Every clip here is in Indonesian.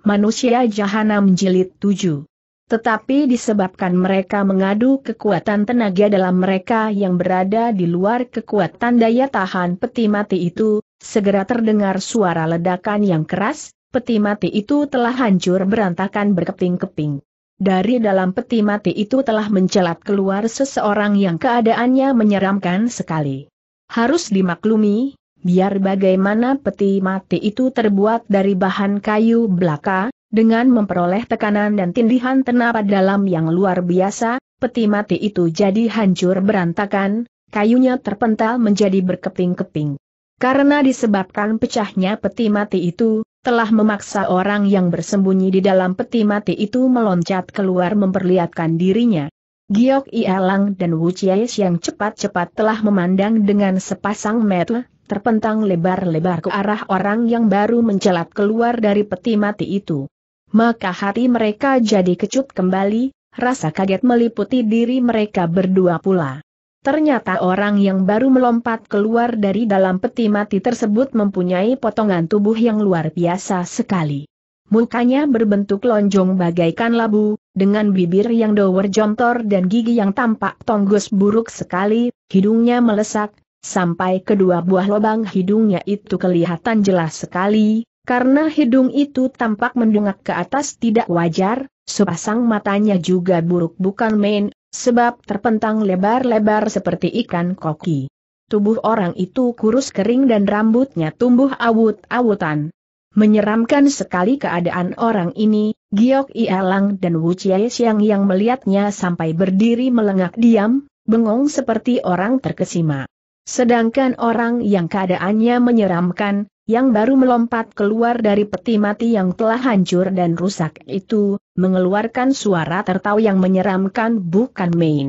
Manusia Jahanam Jilid 7. Tetapi disebabkan mereka mengadu kekuatan tenaga dalam mereka yang berada di luar kekuatan daya tahan peti mati itu, segera terdengar suara ledakan yang keras, peti mati itu telah hancur berantakan berkeping-keping. Dari dalam peti mati itu telah mencelat keluar seseorang yang keadaannya menyeramkan sekali. Harus dimaklumi, Biar bagaimana peti mati itu terbuat dari bahan kayu belaka, dengan memperoleh tekanan dan tindihan tenaga dalam yang luar biasa, peti mati itu jadi hancur berantakan, kayunya terpental menjadi berkeping-keping. Karena disebabkan pecahnya peti mati itu, telah memaksa orang yang bersembunyi di dalam peti mati itu meloncat keluar memperlihatkan dirinya. Giok Ialang dan Wu Chies yang cepat-cepat telah memandang dengan sepasang mata, terpentang lebar-lebar ke arah orang yang baru mencelat keluar dari peti mati itu. Maka hati mereka jadi kecut kembali, rasa kaget meliputi diri mereka berdua pula. Ternyata orang yang baru melompat keluar dari dalam peti mati tersebut mempunyai potongan tubuh yang luar biasa sekali. Mukanya berbentuk lonjong bagaikan labu, dengan bibir yang dower jontor dan gigi yang tampak tonggos buruk sekali, hidungnya melesak, Sampai kedua buah lubang hidungnya itu kelihatan jelas sekali, karena hidung itu tampak mendongak ke atas tidak wajar, sepasang matanya juga buruk bukan main, sebab terpentang lebar-lebar seperti ikan koki. Tubuh orang itu kurus kering dan rambutnya tumbuh awut-awutan. Menyeramkan sekali keadaan orang ini, Giok Ialang dan Wu Chie Xiang yang melihatnya sampai berdiri melengak diam, bengong seperti orang terkesima. Sedangkan orang yang keadaannya menyeramkan, yang baru melompat keluar dari peti mati yang telah hancur dan rusak itu, mengeluarkan suara tertawa yang menyeramkan bukan main.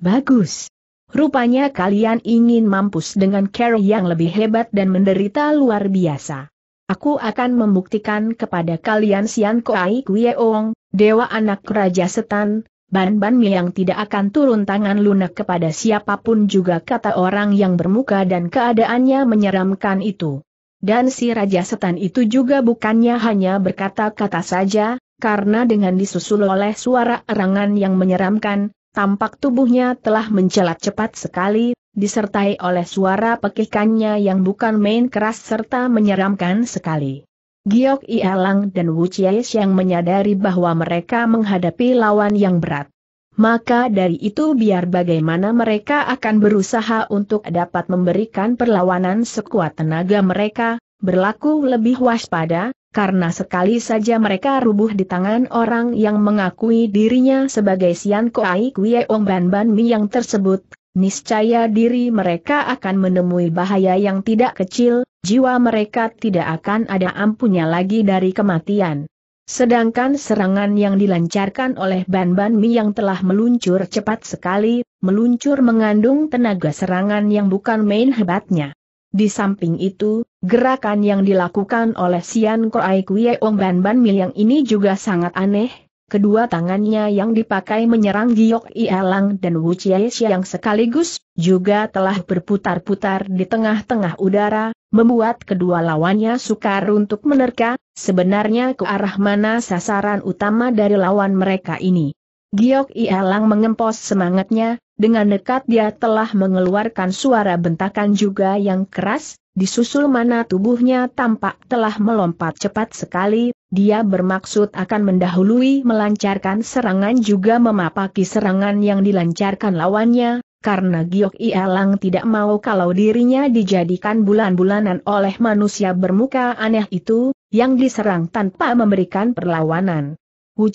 Bagus. Rupanya kalian ingin mampus dengan Carrie yang lebih hebat dan menderita luar biasa. Aku akan membuktikan kepada kalian Sian Koai Kuyeong, Dewa Anak Raja Setan, Ban Ban yang tidak akan turun tangan lunak kepada siapapun juga kata orang yang bermuka dan keadaannya menyeramkan itu. Dan si Raja Setan itu juga bukannya hanya berkata-kata saja, karena dengan disusul oleh suara erangan yang menyeramkan, tampak tubuhnya telah mencelat cepat sekali, disertai oleh suara pekikannya yang bukan main keras serta menyeramkan sekali. Giok Ialang dan Wu Chies yang menyadari bahwa mereka menghadapi lawan yang berat. Maka dari itu biar bagaimana mereka akan berusaha untuk dapat memberikan perlawanan sekuat tenaga mereka, berlaku lebih waspada, karena sekali saja mereka rubuh di tangan orang yang mengakui dirinya sebagai Sian Koai Kue Ong Ban Ban Mi yang tersebut, niscaya diri mereka akan menemui bahaya yang tidak kecil, jiwa mereka tidak akan ada ampunnya lagi dari kematian. Sedangkan serangan yang dilancarkan oleh Ban-Ban Mi yang telah meluncur cepat sekali, meluncur mengandung tenaga serangan yang bukan main hebatnya. Di samping itu, gerakan yang dilakukan oleh Sian Koai Kuei Ong Ban Ban Mi yang ini juga sangat aneh, Kedua tangannya yang dipakai menyerang Giok Ielang dan Wu Chieshi yang sekaligus, juga telah berputar-putar di tengah-tengah udara, membuat kedua lawannya sukar untuk menerka, sebenarnya ke arah mana sasaran utama dari lawan mereka ini. Giok Ielang mengempos semangatnya, dengan dekat dia telah mengeluarkan suara bentakan juga yang keras, disusul mana tubuhnya tampak telah melompat cepat sekali, dia bermaksud akan mendahului melancarkan serangan juga memapaki serangan yang dilancarkan lawannya, karena Giok Ielang tidak mau kalau dirinya dijadikan bulan-bulanan oleh manusia bermuka aneh itu, yang diserang tanpa memberikan perlawanan. Wu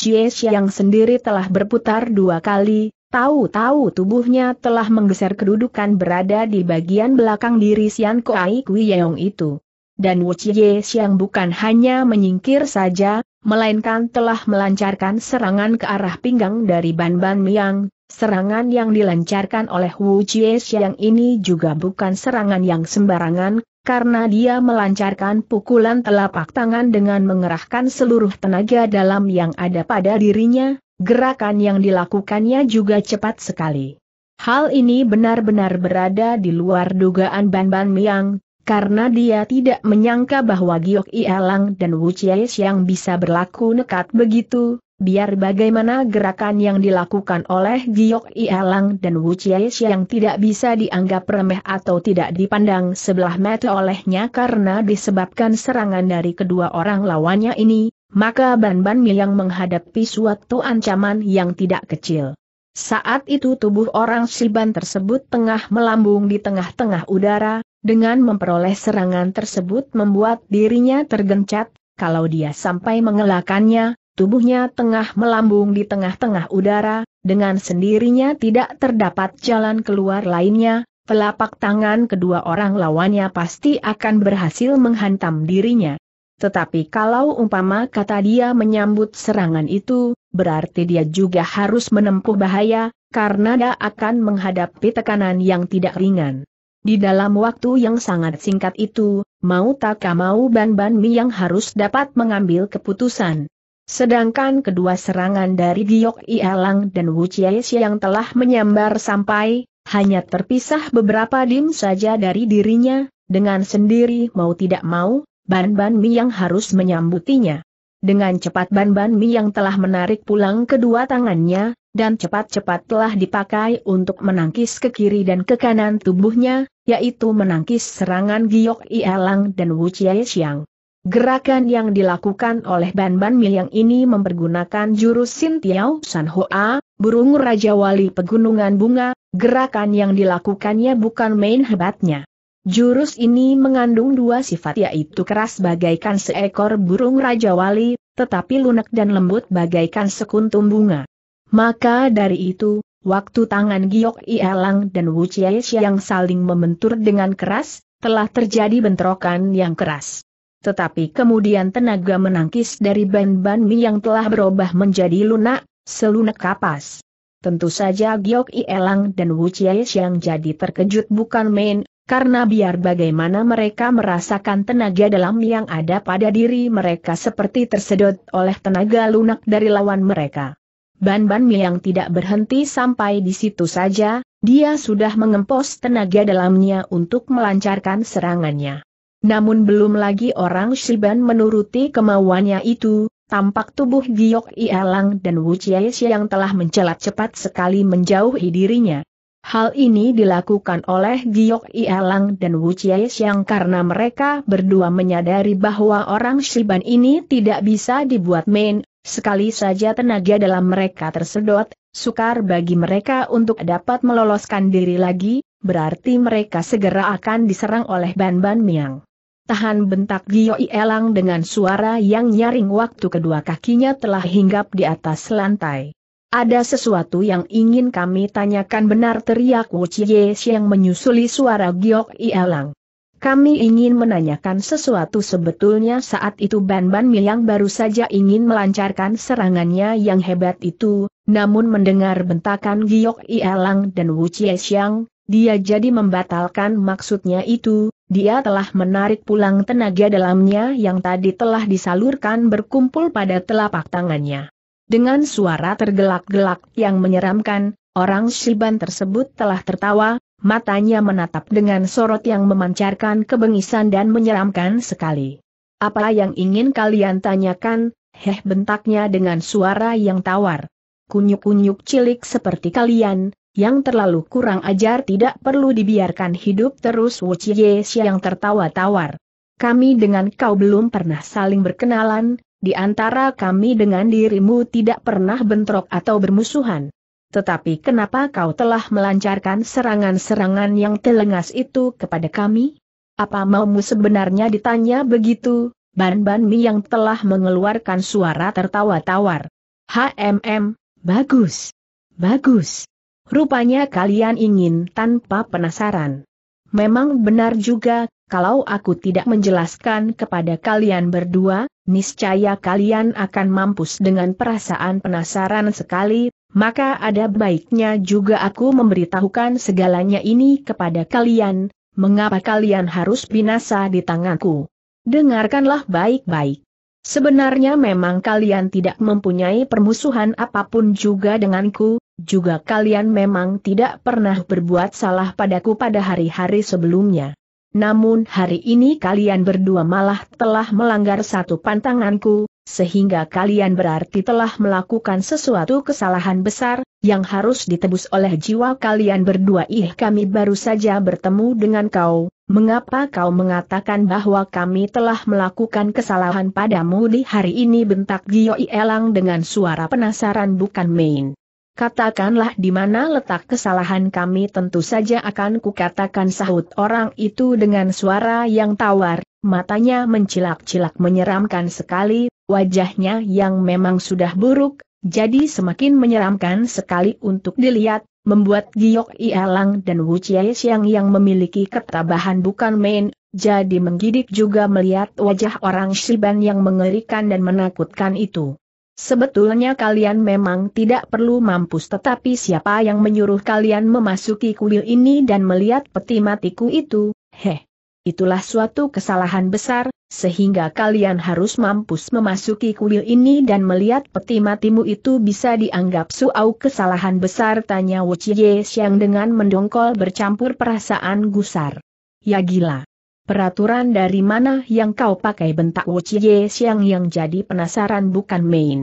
yang sendiri telah berputar dua kali, Tahu-tahu tubuhnya telah menggeser kedudukan berada di bagian belakang diri Sian Koai Yeong itu. Dan Wu Chie Xiang bukan hanya menyingkir saja, melainkan telah melancarkan serangan ke arah pinggang dari Ban Ban Miang. Serangan yang dilancarkan oleh Wu Chie Xiang ini juga bukan serangan yang sembarangan, karena dia melancarkan pukulan telapak tangan dengan mengerahkan seluruh tenaga dalam yang ada pada dirinya, Gerakan yang dilakukannya juga cepat sekali. Hal ini benar-benar berada di luar dugaan Ban Ban Miang, karena dia tidak menyangka bahwa Giok Ialang dan Wu Chies yang bisa berlaku nekat begitu, biar bagaimana gerakan yang dilakukan oleh Giok Ialang dan Wu Chies yang tidak bisa dianggap remeh atau tidak dipandang sebelah mata olehnya karena disebabkan serangan dari kedua orang lawannya ini, maka Ban-Ban yang menghadapi suatu ancaman yang tidak kecil. Saat itu tubuh orang Siban tersebut tengah melambung di tengah-tengah udara, dengan memperoleh serangan tersebut membuat dirinya tergencat, kalau dia sampai mengelakannya, tubuhnya tengah melambung di tengah-tengah udara, dengan sendirinya tidak terdapat jalan keluar lainnya, telapak tangan kedua orang lawannya pasti akan berhasil menghantam dirinya. Tetapi kalau umpama kata dia menyambut serangan itu, berarti dia juga harus menempuh bahaya, karena dia akan menghadapi tekanan yang tidak ringan. Di dalam waktu yang sangat singkat itu, mau tak mau Ban-Ban Mi yang harus dapat mengambil keputusan. Sedangkan kedua serangan dari Giok Ialang dan Wu Chiesi yang telah menyambar sampai, hanya terpisah beberapa dim saja dari dirinya, dengan sendiri mau tidak mau, Ban-Ban Mi yang harus menyambutinya. Dengan cepat Ban-Ban Mi yang telah menarik pulang kedua tangannya, dan cepat-cepat telah dipakai untuk menangkis ke kiri dan ke kanan tubuhnya, yaitu menangkis serangan Giok Ielang, dan Wu Chie Xiang. Gerakan yang dilakukan oleh Ban Ban yang ini mempergunakan jurus Sin Tiao San Hoa, burung Raja Wali Pegunungan Bunga, gerakan yang dilakukannya bukan main hebatnya. Jurus ini mengandung dua sifat yaitu keras bagaikan seekor burung Raja Wali, tetapi lunak dan lembut bagaikan sekuntum bunga. Maka dari itu, waktu tangan Giok Ialang dan Wu Chiesi yang saling membentur dengan keras, telah terjadi bentrokan yang keras. Tetapi kemudian tenaga menangkis dari ban-ban mi yang telah berubah menjadi lunak, selunak kapas. Tentu saja Giok Ielang dan Wu Chiesi yang jadi terkejut bukan main, karena biar bagaimana mereka merasakan tenaga dalam yang ada pada diri mereka seperti tersedot oleh tenaga lunak dari lawan mereka. Ban-ban yang tidak berhenti sampai di situ saja, dia sudah mengempos tenaga dalamnya untuk melancarkan serangannya. Namun belum lagi orang Shiban menuruti kemauannya itu, tampak tubuh Giok Ialang dan Wu Chiesi yang telah mencelat cepat sekali menjauhi dirinya. Hal ini dilakukan oleh Giok Ielang dan Wu Chie karena mereka berdua menyadari bahwa orang Shiban ini tidak bisa dibuat main, sekali saja tenaga dalam mereka tersedot, sukar bagi mereka untuk dapat meloloskan diri lagi, berarti mereka segera akan diserang oleh Ban Ban Miang. Tahan bentak Giok Ielang dengan suara yang nyaring waktu kedua kakinya telah hinggap di atas lantai. Ada sesuatu yang ingin kami tanyakan benar teriak Wu Chie yang menyusuli suara Giok Ialang. Kami ingin menanyakan sesuatu sebetulnya saat itu Ban Ban yang baru saja ingin melancarkan serangannya yang hebat itu, namun mendengar bentakan Giok Ialang dan Wu Chie Xiang, dia jadi membatalkan maksudnya itu, dia telah menarik pulang tenaga dalamnya yang tadi telah disalurkan berkumpul pada telapak tangannya. Dengan suara tergelak-gelak yang menyeramkan, orang Shiban tersebut telah tertawa, matanya menatap dengan sorot yang memancarkan kebengisan dan menyeramkan sekali. Apa yang ingin kalian tanyakan, heh bentaknya dengan suara yang tawar. Kunyuk-kunyuk cilik seperti kalian, yang terlalu kurang ajar tidak perlu dibiarkan hidup terus Wuchie yang tertawa tawar. Kami dengan kau belum pernah saling berkenalan, di antara kami dengan dirimu tidak pernah bentrok atau bermusuhan. Tetapi kenapa kau telah melancarkan serangan-serangan yang telengas itu kepada kami? Apa maumu sebenarnya ditanya begitu? Ban-ban Mi yang telah mengeluarkan suara tertawa tawar. HMM, bagus. Bagus. Rupanya kalian ingin tanpa penasaran. Memang benar juga, kalau aku tidak menjelaskan kepada kalian berdua, niscaya kalian akan mampus dengan perasaan penasaran sekali, maka ada baiknya juga aku memberitahukan segalanya ini kepada kalian, mengapa kalian harus binasa di tanganku. Dengarkanlah baik-baik. Sebenarnya memang kalian tidak mempunyai permusuhan apapun juga denganku, juga kalian memang tidak pernah berbuat salah padaku pada hari-hari sebelumnya. Namun hari ini kalian berdua malah telah melanggar satu pantanganku, sehingga kalian berarti telah melakukan sesuatu kesalahan besar, yang harus ditebus oleh jiwa kalian berdua ih kami baru saja bertemu dengan kau, mengapa kau mengatakan bahwa kami telah melakukan kesalahan padamu di hari ini bentak Gio Elang dengan suara penasaran bukan main. Katakanlah di mana letak kesalahan kami tentu saja akan kukatakan sahut orang itu dengan suara yang tawar, matanya mencilak-cilak menyeramkan sekali, wajahnya yang memang sudah buruk, jadi semakin menyeramkan sekali untuk dilihat, membuat Giok Ialang dan Wu Chie yang memiliki ketabahan bukan main, jadi menggidik juga melihat wajah orang Shiban yang mengerikan dan menakutkan itu. Sebetulnya kalian memang tidak perlu mampus tetapi siapa yang menyuruh kalian memasuki kuil ini dan melihat peti matiku itu, heh. Itulah suatu kesalahan besar, sehingga kalian harus mampus memasuki kuil ini dan melihat peti matimu itu bisa dianggap suau kesalahan besar tanya Wuchie Xiang dengan mendongkol bercampur perasaan gusar. Ya gila. Peraturan dari mana yang kau pakai bentak Wu Chie Xiang yang jadi penasaran bukan main.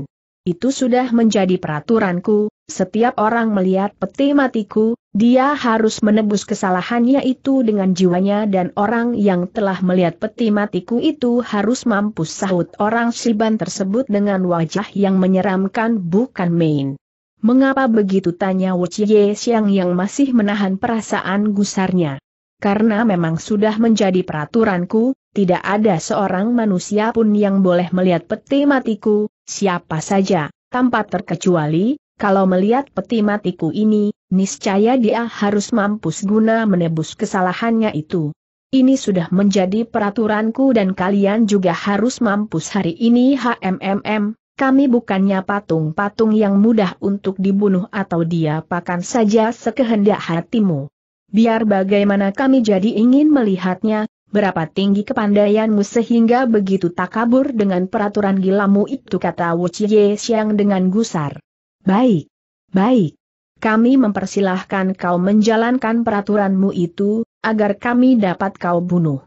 Itu sudah menjadi peraturanku, setiap orang melihat peti matiku, dia harus menebus kesalahannya itu dengan jiwanya dan orang yang telah melihat peti matiku itu harus mampu sahut orang Siban tersebut dengan wajah yang menyeramkan bukan main. Mengapa begitu tanya Wu Chie Xiang yang masih menahan perasaan gusarnya karena memang sudah menjadi peraturanku, tidak ada seorang manusia pun yang boleh melihat peti matiku, siapa saja, tanpa terkecuali, kalau melihat peti matiku ini, niscaya dia harus mampus guna menebus kesalahannya itu. Ini sudah menjadi peraturanku dan kalian juga harus mampus hari ini HMMM, kami bukannya patung-patung yang mudah untuk dibunuh atau diapakan saja sekehendak hatimu biar bagaimana kami jadi ingin melihatnya, berapa tinggi kepandaianmu sehingga begitu takabur dengan peraturan gilamu itu kata Wu Chie dengan gusar. Baik, baik. Kami mempersilahkan kau menjalankan peraturanmu itu, agar kami dapat kau bunuh.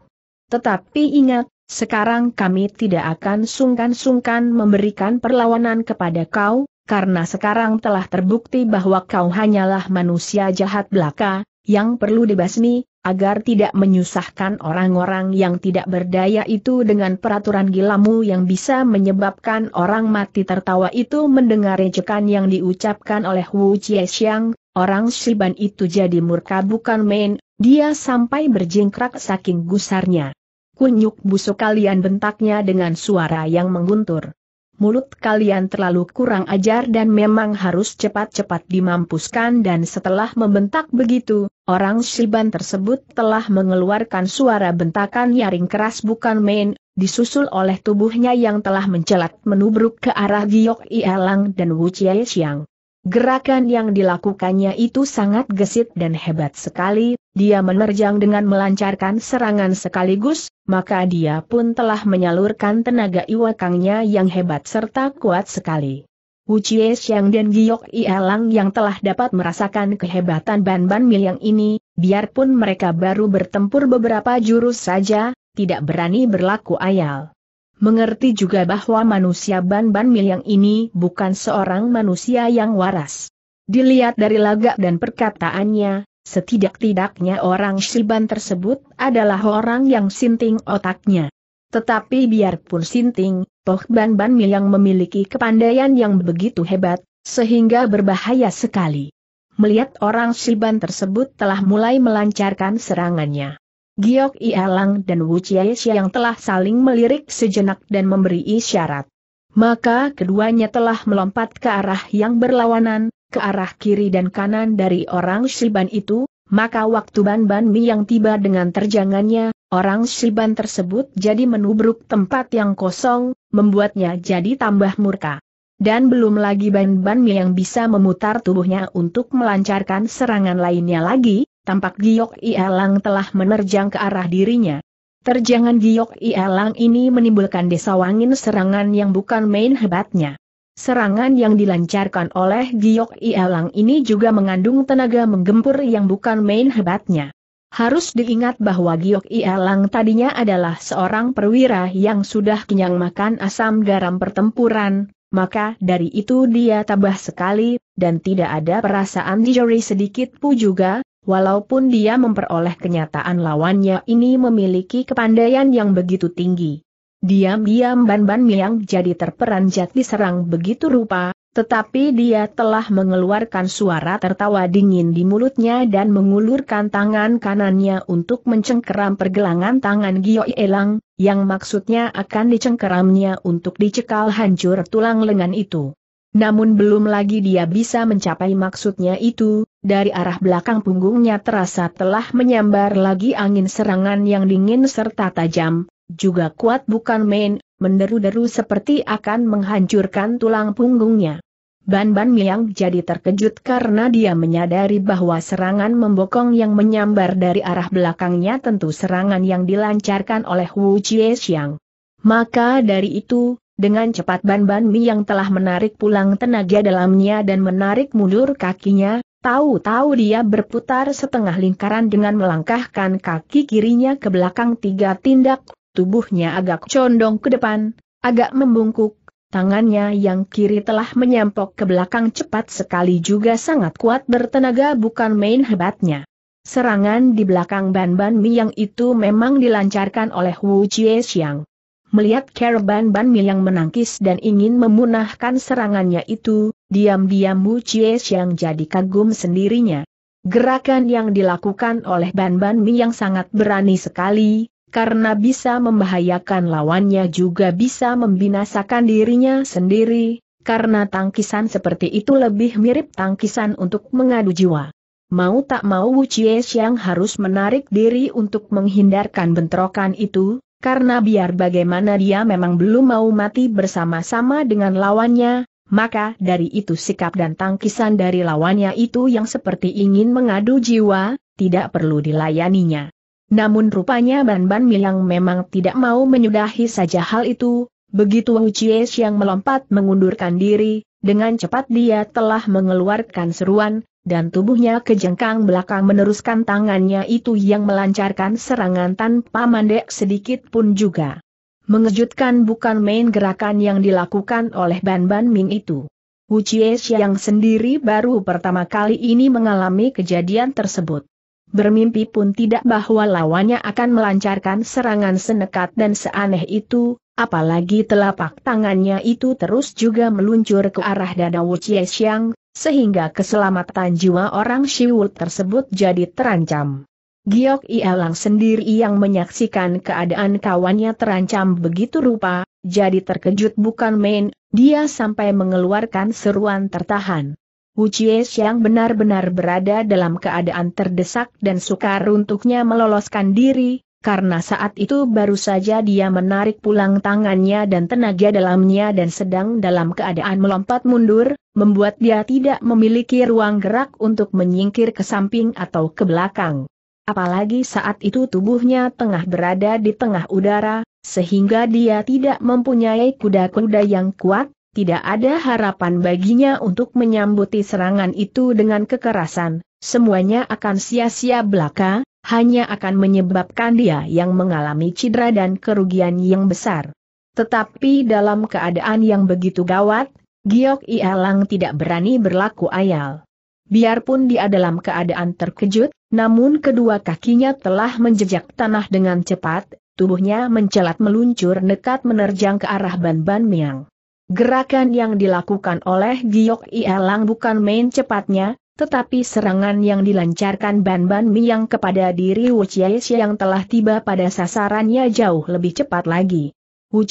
Tetapi ingat, sekarang kami tidak akan sungkan-sungkan memberikan perlawanan kepada kau, karena sekarang telah terbukti bahwa kau hanyalah manusia jahat belaka, yang perlu dibasmi, agar tidak menyusahkan orang-orang yang tidak berdaya itu dengan peraturan gilamu yang bisa menyebabkan orang mati tertawa itu mendengar rejekan yang diucapkan oleh Wu Xiang, orang Siban itu jadi murka bukan main, dia sampai berjingkrak saking gusarnya. Kunyuk busuk kalian bentaknya dengan suara yang mengguntur mulut kalian terlalu kurang ajar dan memang harus cepat-cepat dimampuskan dan setelah membentak begitu, orang Shiban tersebut telah mengeluarkan suara bentakan nyaring keras bukan main, disusul oleh tubuhnya yang telah mencelat menubruk ke arah Giok Ielang dan Wu Chie Xiang. Gerakan yang dilakukannya itu sangat gesit dan hebat sekali, dia menerjang dengan melancarkan serangan sekaligus, maka dia pun telah menyalurkan tenaga iwakangnya yang hebat serta kuat sekali. Wu Chie Xiang dan Giok Ielang yang telah dapat merasakan kehebatan Ban-Ban Milyang ini, biarpun mereka baru bertempur beberapa jurus saja, tidak berani berlaku ayal. Mengerti juga bahwa manusia Ban-Ban Milyang ini bukan seorang manusia yang waras. Dilihat dari lagak dan perkataannya, Setidak-tidaknya orang Shiban tersebut adalah orang yang sinting otaknya. Tetapi biarpun sinting, Poh Ban Ban Mi yang memiliki kepandaian yang begitu hebat, sehingga berbahaya sekali. Melihat orang Shiban tersebut telah mulai melancarkan serangannya. Giok Ialang dan Wu Chiaisha yang telah saling melirik sejenak dan memberi isyarat. Maka keduanya telah melompat ke arah yang berlawanan, ke arah kiri dan kanan dari orang Shiban itu, maka waktu Ban Ban Mi yang tiba dengan terjangannya, orang Shiban tersebut jadi menubruk tempat yang kosong, membuatnya jadi tambah murka. Dan belum lagi Ban Ban Mi yang bisa memutar tubuhnya untuk melancarkan serangan lainnya lagi, tampak Giok ielang telah menerjang ke arah dirinya. Terjangan Giok ielang ini menimbulkan desa wangin serangan yang bukan main hebatnya. Serangan yang dilancarkan oleh Giok Ialang ini juga mengandung tenaga menggempur yang bukan main hebatnya. Harus diingat bahwa Giok Ialang tadinya adalah seorang perwira yang sudah kenyang makan asam garam pertempuran, maka dari itu dia tabah sekali, dan tidak ada perasaan dijori sedikit pun juga, walaupun dia memperoleh kenyataan lawannya ini memiliki kepandaian yang begitu tinggi. Diam-diam Ban Ban Miang jadi terperanjat diserang begitu rupa, tetapi dia telah mengeluarkan suara tertawa dingin di mulutnya dan mengulurkan tangan kanannya untuk mencengkeram pergelangan tangan Gio Elang, yang maksudnya akan dicengkeramnya untuk dicekal hancur tulang lengan itu. Namun belum lagi dia bisa mencapai maksudnya itu, dari arah belakang punggungnya terasa telah menyambar lagi angin serangan yang dingin serta tajam, juga kuat bukan main, menderu-deru seperti akan menghancurkan tulang punggungnya. Ban-ban Miang jadi terkejut karena dia menyadari bahwa serangan membokong yang menyambar dari arah belakangnya tentu serangan yang dilancarkan oleh Wu Chie Xiang. Maka dari itu, dengan cepat Ban-ban Miang telah menarik pulang tenaga dalamnya dan menarik mundur kakinya, tahu-tahu dia berputar setengah lingkaran dengan melangkahkan kaki kirinya ke belakang tiga tindak, tubuhnya agak condong ke depan, agak membungkuk, tangannya yang kiri telah menyampok ke belakang cepat sekali juga sangat kuat bertenaga bukan main hebatnya. Serangan di belakang Ban-Ban Mi yang itu memang dilancarkan oleh Wu Jie Xiang. Melihat Caravan Ban Ban Mi yang menangkis dan ingin memunahkan serangannya itu, diam-diam Wu Jie Xiang jadi kagum sendirinya. Gerakan yang dilakukan oleh Ban Ban Mi yang sangat berani sekali, karena bisa membahayakan lawannya juga bisa membinasakan dirinya sendiri, karena tangkisan seperti itu lebih mirip tangkisan untuk mengadu jiwa. Mau tak mau Wu Chie Xiang harus menarik diri untuk menghindarkan bentrokan itu, karena biar bagaimana dia memang belum mau mati bersama-sama dengan lawannya, maka dari itu sikap dan tangkisan dari lawannya itu yang seperti ingin mengadu jiwa, tidak perlu dilayaninya. Namun rupanya Ban Ban Milang memang tidak mau menyudahi saja hal itu, begitu Wu Chie yang melompat mengundurkan diri, dengan cepat dia telah mengeluarkan seruan, dan tubuhnya kejengkang belakang meneruskan tangannya itu yang melancarkan serangan tanpa mandek sedikit pun juga. Mengejutkan bukan main gerakan yang dilakukan oleh Ban Ban Ming itu. Wu Chie yang sendiri baru pertama kali ini mengalami kejadian tersebut bermimpi pun tidak bahwa lawannya akan melancarkan serangan senekat dan seaneh itu, apalagi telapak tangannya itu terus juga meluncur ke arah dada Wu Chiexiang, sehingga keselamatan jiwa orang Shiwu tersebut jadi terancam. Giok Ialang sendiri yang menyaksikan keadaan kawannya terancam begitu rupa, jadi terkejut bukan main, dia sampai mengeluarkan seruan tertahan. Wu Chie Xiang benar-benar berada dalam keadaan terdesak dan sukar untuknya meloloskan diri, karena saat itu baru saja dia menarik pulang tangannya dan tenaga dalamnya dan sedang dalam keadaan melompat mundur, membuat dia tidak memiliki ruang gerak untuk menyingkir ke samping atau ke belakang. Apalagi saat itu tubuhnya tengah berada di tengah udara, sehingga dia tidak mempunyai kuda-kuda yang kuat, tidak ada harapan baginya untuk menyambuti serangan itu dengan kekerasan, semuanya akan sia-sia belaka, hanya akan menyebabkan dia yang mengalami cedera dan kerugian yang besar. Tetapi dalam keadaan yang begitu gawat, Giok Ialang tidak berani berlaku ayal. Biarpun dia dalam keadaan terkejut, namun kedua kakinya telah menjejak tanah dengan cepat, tubuhnya mencelat meluncur nekat menerjang ke arah Ban Ban Miang. Gerakan yang dilakukan oleh Giok Ielang bukan main cepatnya, tetapi serangan yang dilancarkan Ban-Ban Miang kepada diri Wu yang telah tiba pada sasarannya jauh lebih cepat lagi. Wu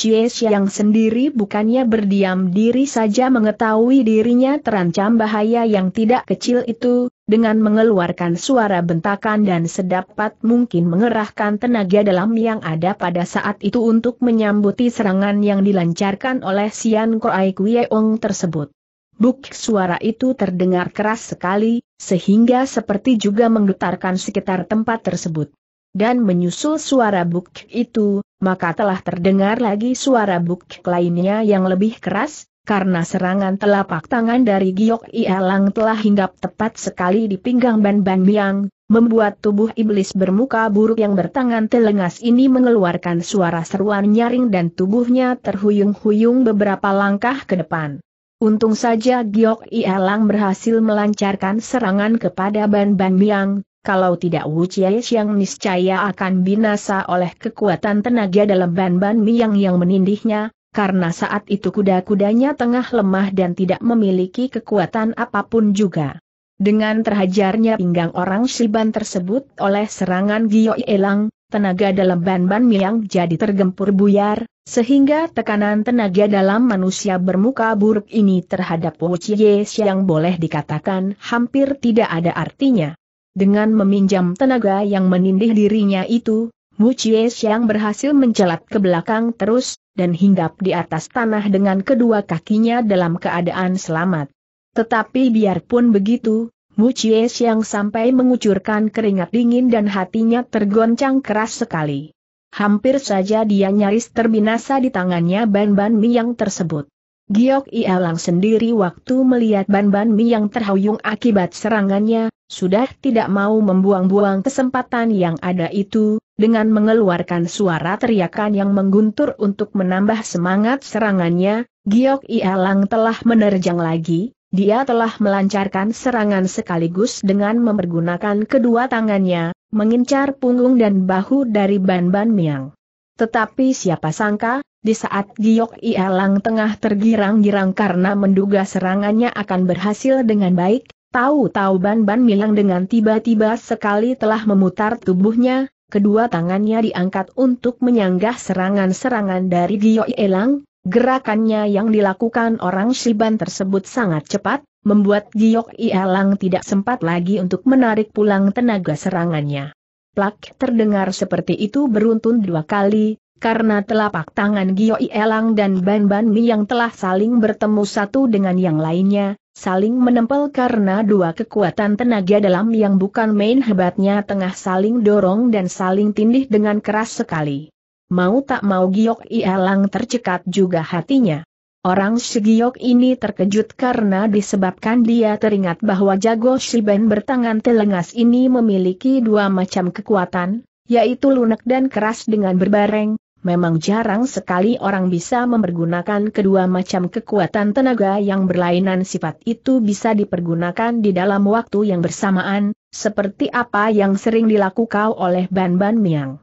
yang sendiri bukannya berdiam diri saja mengetahui dirinya terancam bahaya yang tidak kecil itu, dengan mengeluarkan suara bentakan dan sedapat mungkin mengerahkan tenaga dalam yang ada pada saat itu untuk menyambuti serangan yang dilancarkan oleh Sian Koai Kuyeong tersebut. Buk suara itu terdengar keras sekali, sehingga seperti juga menggetarkan sekitar tempat tersebut. Dan menyusul suara buk itu, maka telah terdengar lagi suara buk lainnya yang lebih keras, karena serangan telapak tangan dari Giok Ielang telah hinggap tepat sekali di pinggang Ban Ban Miang, membuat tubuh iblis bermuka buruk yang bertangan telengas ini mengeluarkan suara seruan nyaring dan tubuhnya terhuyung-huyung beberapa langkah ke depan. Untung saja Giok Ielang berhasil melancarkan serangan kepada Ban Ban Miang, kalau tidak Wu Chie yang niscaya akan binasa oleh kekuatan tenaga dalam Ban Ban Miang yang menindihnya, karena saat itu kuda-kudanya tengah lemah dan tidak memiliki kekuatan apapun juga. Dengan terhajarnya pinggang orang Shiban tersebut oleh serangan Gio Elang, tenaga dalam Ban-Ban Miang jadi tergempur buyar, sehingga tekanan tenaga dalam manusia bermuka buruk ini terhadap Wu Chie yang boleh dikatakan hampir tidak ada artinya. Dengan meminjam tenaga yang menindih dirinya itu, Wu Chie Xiang berhasil mencelat ke belakang terus, dan hinggap di atas tanah dengan kedua kakinya dalam keadaan selamat. Tetapi biarpun begitu, Mu Mucie yang sampai mengucurkan keringat dingin dan hatinya tergoncang keras sekali. Hampir saja dia nyaris terbinasa di tangannya ban-ban mi yang tersebut. Giok Ialang sendiri waktu melihat ban-ban mi yang terhuyung akibat serangannya, sudah tidak mau membuang-buang kesempatan yang ada itu, dengan mengeluarkan suara teriakan yang mengguntur untuk menambah semangat serangannya, Giok Ialang telah menerjang lagi, dia telah melancarkan serangan sekaligus dengan mempergunakan kedua tangannya, mengincar punggung dan bahu dari Ban Ban Miang. Tetapi siapa sangka, di saat Giok Ialang tengah tergirang-girang karena menduga serangannya akan berhasil dengan baik, Tahu-tahu Ban-Ban Milang dengan tiba-tiba sekali telah memutar tubuhnya, kedua tangannya diangkat untuk menyanggah serangan-serangan dari Gio Elang, gerakannya yang dilakukan orang Shiban tersebut sangat cepat, membuat Gio Elang tidak sempat lagi untuk menarik pulang tenaga serangannya. Plak terdengar seperti itu beruntun dua kali, karena telapak tangan Gio Elang dan Ban Ban Mi yang telah saling bertemu satu dengan yang lainnya, Saling menempel karena dua kekuatan tenaga dalam yang bukan main hebatnya tengah saling dorong dan saling tindih dengan keras sekali. Mau tak mau Giok Ialang tercekat juga hatinya. Orang Shigiok ini terkejut karena disebabkan dia teringat bahwa jago Shiben bertangan telengas ini memiliki dua macam kekuatan, yaitu lunak dan keras dengan berbareng, Memang jarang sekali orang bisa mempergunakan kedua macam kekuatan tenaga yang berlainan sifat itu bisa dipergunakan di dalam waktu yang bersamaan, seperti apa yang sering dilakukan oleh Ban Ban Miang.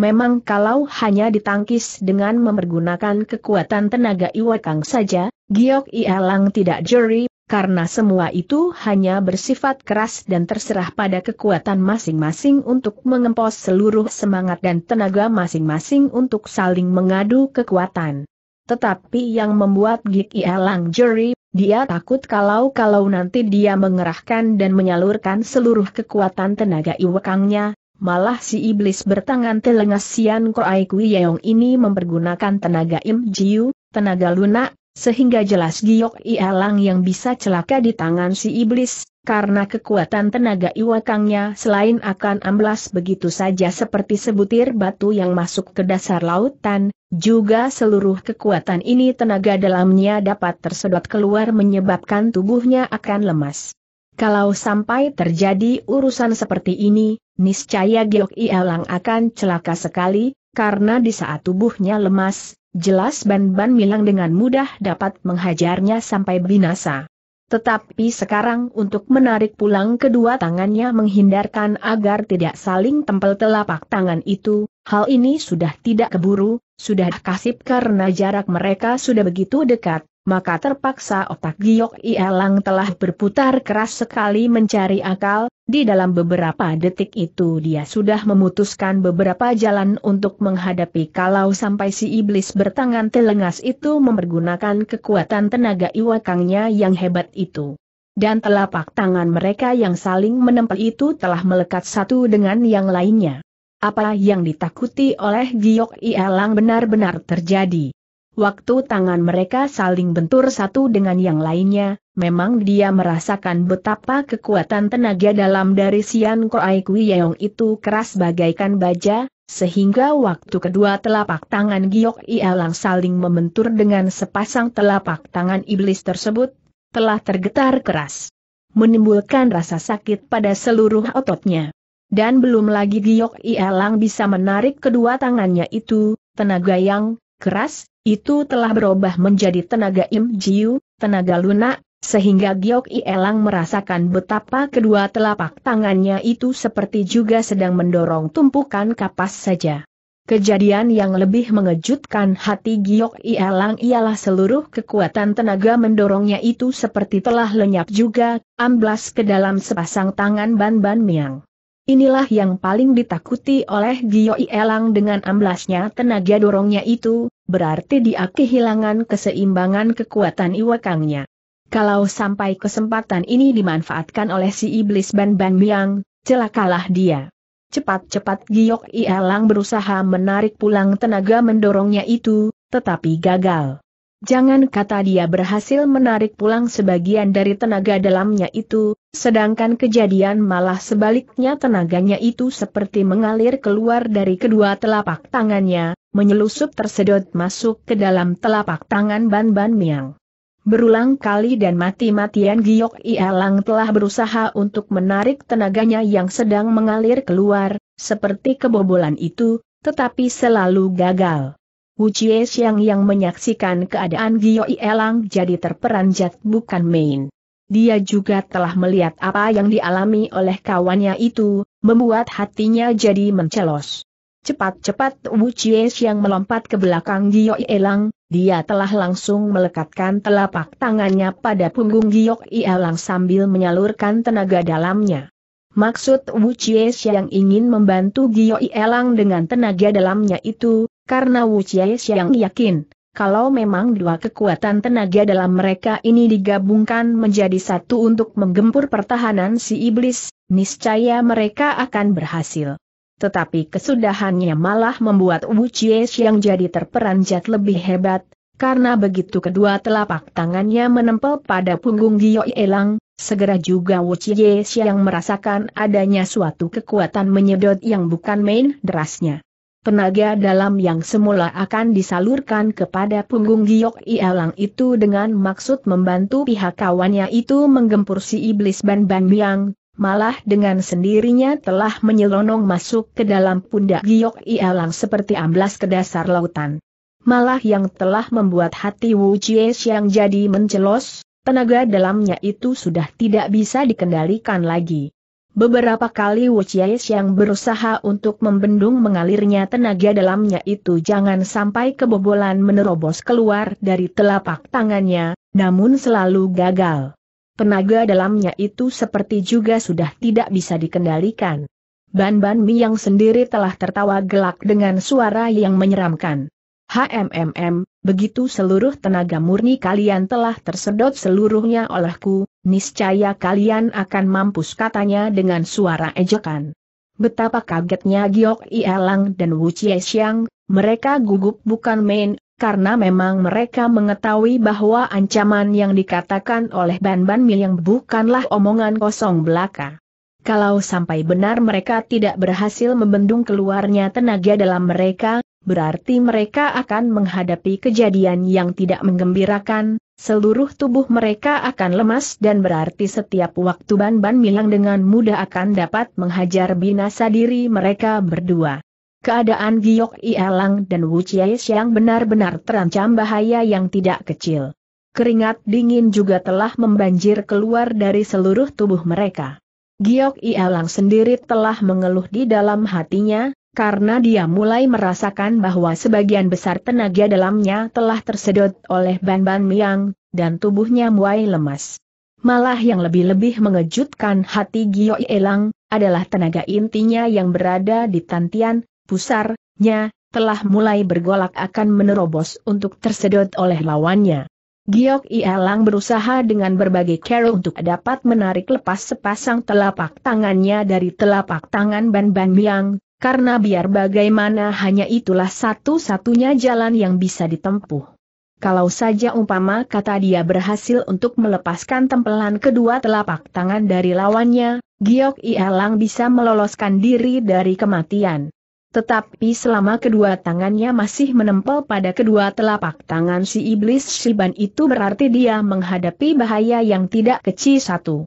Memang kalau hanya ditangkis dengan mempergunakan kekuatan tenaga Iwakang saja, Giok Ialang tidak jeri, karena semua itu hanya bersifat keras dan terserah pada kekuatan masing-masing untuk mengempos seluruh semangat dan tenaga masing-masing untuk saling mengadu kekuatan. Tetapi yang membuat Gik Ielang Jeri, dia takut kalau-kalau nanti dia mengerahkan dan menyalurkan seluruh kekuatan tenaga iwekangnya, malah si iblis bertangan telengas Sian Kroai Kui Yeong ini mempergunakan tenaga Im Jiu, tenaga lunak, sehingga jelas Giok Ialang yang bisa celaka di tangan si iblis, karena kekuatan tenaga iwakangnya selain akan amblas begitu saja seperti sebutir batu yang masuk ke dasar lautan, juga seluruh kekuatan ini tenaga dalamnya dapat tersedot keluar menyebabkan tubuhnya akan lemas. Kalau sampai terjadi urusan seperti ini, niscaya Giok Ialang akan celaka sekali, karena di saat tubuhnya lemas, jelas Ban-Ban Milang dengan mudah dapat menghajarnya sampai binasa. Tetapi sekarang untuk menarik pulang kedua tangannya menghindarkan agar tidak saling tempel telapak tangan itu, hal ini sudah tidak keburu, sudah kasip karena jarak mereka sudah begitu dekat, maka terpaksa otak Giok Ielang telah berputar keras sekali mencari akal, di dalam beberapa detik itu dia sudah memutuskan beberapa jalan untuk menghadapi kalau sampai si iblis bertangan telengas itu mempergunakan kekuatan tenaga iwakangnya yang hebat itu. Dan telapak tangan mereka yang saling menempel itu telah melekat satu dengan yang lainnya. Apa yang ditakuti oleh Giok Ielang benar-benar terjadi. Waktu tangan mereka saling bentur satu dengan yang lainnya, memang dia merasakan betapa kekuatan tenaga dalam dari Sian Koai Kui Yeong itu keras bagaikan baja, sehingga waktu kedua telapak tangan Giok Ialang saling membentur dengan sepasang telapak tangan iblis tersebut, telah tergetar keras. Menimbulkan rasa sakit pada seluruh ototnya. Dan belum lagi Giok Ialang bisa menarik kedua tangannya itu, tenaga yang keras, itu telah berubah menjadi tenaga Im Jiu, tenaga lunak, sehingga Giok Elang merasakan betapa kedua telapak tangannya itu seperti juga sedang mendorong tumpukan kapas saja. Kejadian yang lebih mengejutkan hati Giok Elang ialah seluruh kekuatan tenaga mendorongnya itu seperti telah lenyap juga, amblas ke dalam sepasang tangan Ban Ban Miang. Inilah yang paling ditakuti oleh Gio Elang dengan amblasnya tenaga dorongnya itu, berarti dia kehilangan keseimbangan kekuatan iwakangnya. Kalau sampai kesempatan ini dimanfaatkan oleh si iblis Ban Ban Biang, celakalah dia. Cepat-cepat Giok Ielang berusaha menarik pulang tenaga mendorongnya itu, tetapi gagal. Jangan kata dia berhasil menarik pulang sebagian dari tenaga dalamnya itu, sedangkan kejadian malah sebaliknya tenaganya itu seperti mengalir keluar dari kedua telapak tangannya, menyelusup tersedot masuk ke dalam telapak tangan Ban Ban Miang. Berulang kali dan mati-matian Giok Ialang telah berusaha untuk menarik tenaganya yang sedang mengalir keluar, seperti kebobolan itu, tetapi selalu gagal. Wu Jie Xiang yang menyaksikan keadaan Gio Elang jadi terperanjat bukan main. Dia juga telah melihat apa yang dialami oleh kawannya itu, membuat hatinya jadi mencelos. Cepat-cepat Wu Jie Xiang melompat ke belakang Gio Elang, dia telah langsung melekatkan telapak tangannya pada punggung Gio Elang sambil menyalurkan tenaga dalamnya. Maksud Wu Jie Xiang ingin membantu Gio Elang dengan tenaga dalamnya itu, karena Wu Chie Xiang yakin, kalau memang dua kekuatan tenaga dalam mereka ini digabungkan menjadi satu untuk menggempur pertahanan si iblis, niscaya mereka akan berhasil. Tetapi kesudahannya malah membuat Wu Chie Xiang jadi terperanjat lebih hebat, karena begitu kedua telapak tangannya menempel pada punggung Gio Elang, segera juga Wu Chie Xiang merasakan adanya suatu kekuatan menyedot yang bukan main derasnya. Tenaga dalam yang semula akan disalurkan kepada punggung giok ialang itu dengan maksud membantu pihak kawannya itu menggempur si iblis Ban Ban Miang, malah dengan sendirinya telah menyelonong masuk ke dalam pundak giok ialang seperti amblas ke dasar lautan. Malah yang telah membuat hati Wu Chie Xiang jadi mencelos, tenaga dalamnya itu sudah tidak bisa dikendalikan lagi. Beberapa kali Wu Chies yang berusaha untuk membendung mengalirnya tenaga dalamnya itu jangan sampai kebobolan menerobos keluar dari telapak tangannya, namun selalu gagal. Tenaga dalamnya itu seperti juga sudah tidak bisa dikendalikan. Ban Ban Mi yang sendiri telah tertawa gelak dengan suara yang menyeramkan. HMMM, begitu seluruh tenaga murni kalian telah tersedot seluruhnya olehku, niscaya kalian akan mampus katanya dengan suara ejekan. Betapa kagetnya Giok Ielang dan Wu Xiang, mereka gugup bukan main, karena memang mereka mengetahui bahwa ancaman yang dikatakan oleh Ban Ban Mil yang bukanlah omongan kosong belaka. Kalau sampai benar mereka tidak berhasil membendung keluarnya tenaga dalam mereka, berarti mereka akan menghadapi kejadian yang tidak menggembirakan, seluruh tubuh mereka akan lemas dan berarti setiap waktu ban-ban milang dengan mudah akan dapat menghajar binasa diri mereka berdua. Keadaan Giok Ielang dan Wu Chie Xiang benar-benar terancam bahaya yang tidak kecil. Keringat dingin juga telah membanjir keluar dari seluruh tubuh mereka. Giok Ialang sendiri telah mengeluh di dalam hatinya, karena dia mulai merasakan bahwa sebagian besar tenaga dalamnya telah tersedot oleh ban-ban miang, dan tubuhnya mulai lemas. Malah yang lebih-lebih mengejutkan hati Gio Elang, adalah tenaga intinya yang berada di tantian, pusarnya, telah mulai bergolak akan menerobos untuk tersedot oleh lawannya. Giok Elang berusaha dengan berbagai cara untuk dapat menarik lepas sepasang telapak tangannya dari telapak tangan Ban Ban Miang, karena biar bagaimana hanya itulah satu-satunya jalan yang bisa ditempuh. Kalau saja umpama kata dia berhasil untuk melepaskan tempelan kedua telapak tangan dari lawannya, Giok Ialang bisa meloloskan diri dari kematian. Tetapi selama kedua tangannya masih menempel pada kedua telapak tangan si iblis Shiban itu berarti dia menghadapi bahaya yang tidak kecil satu.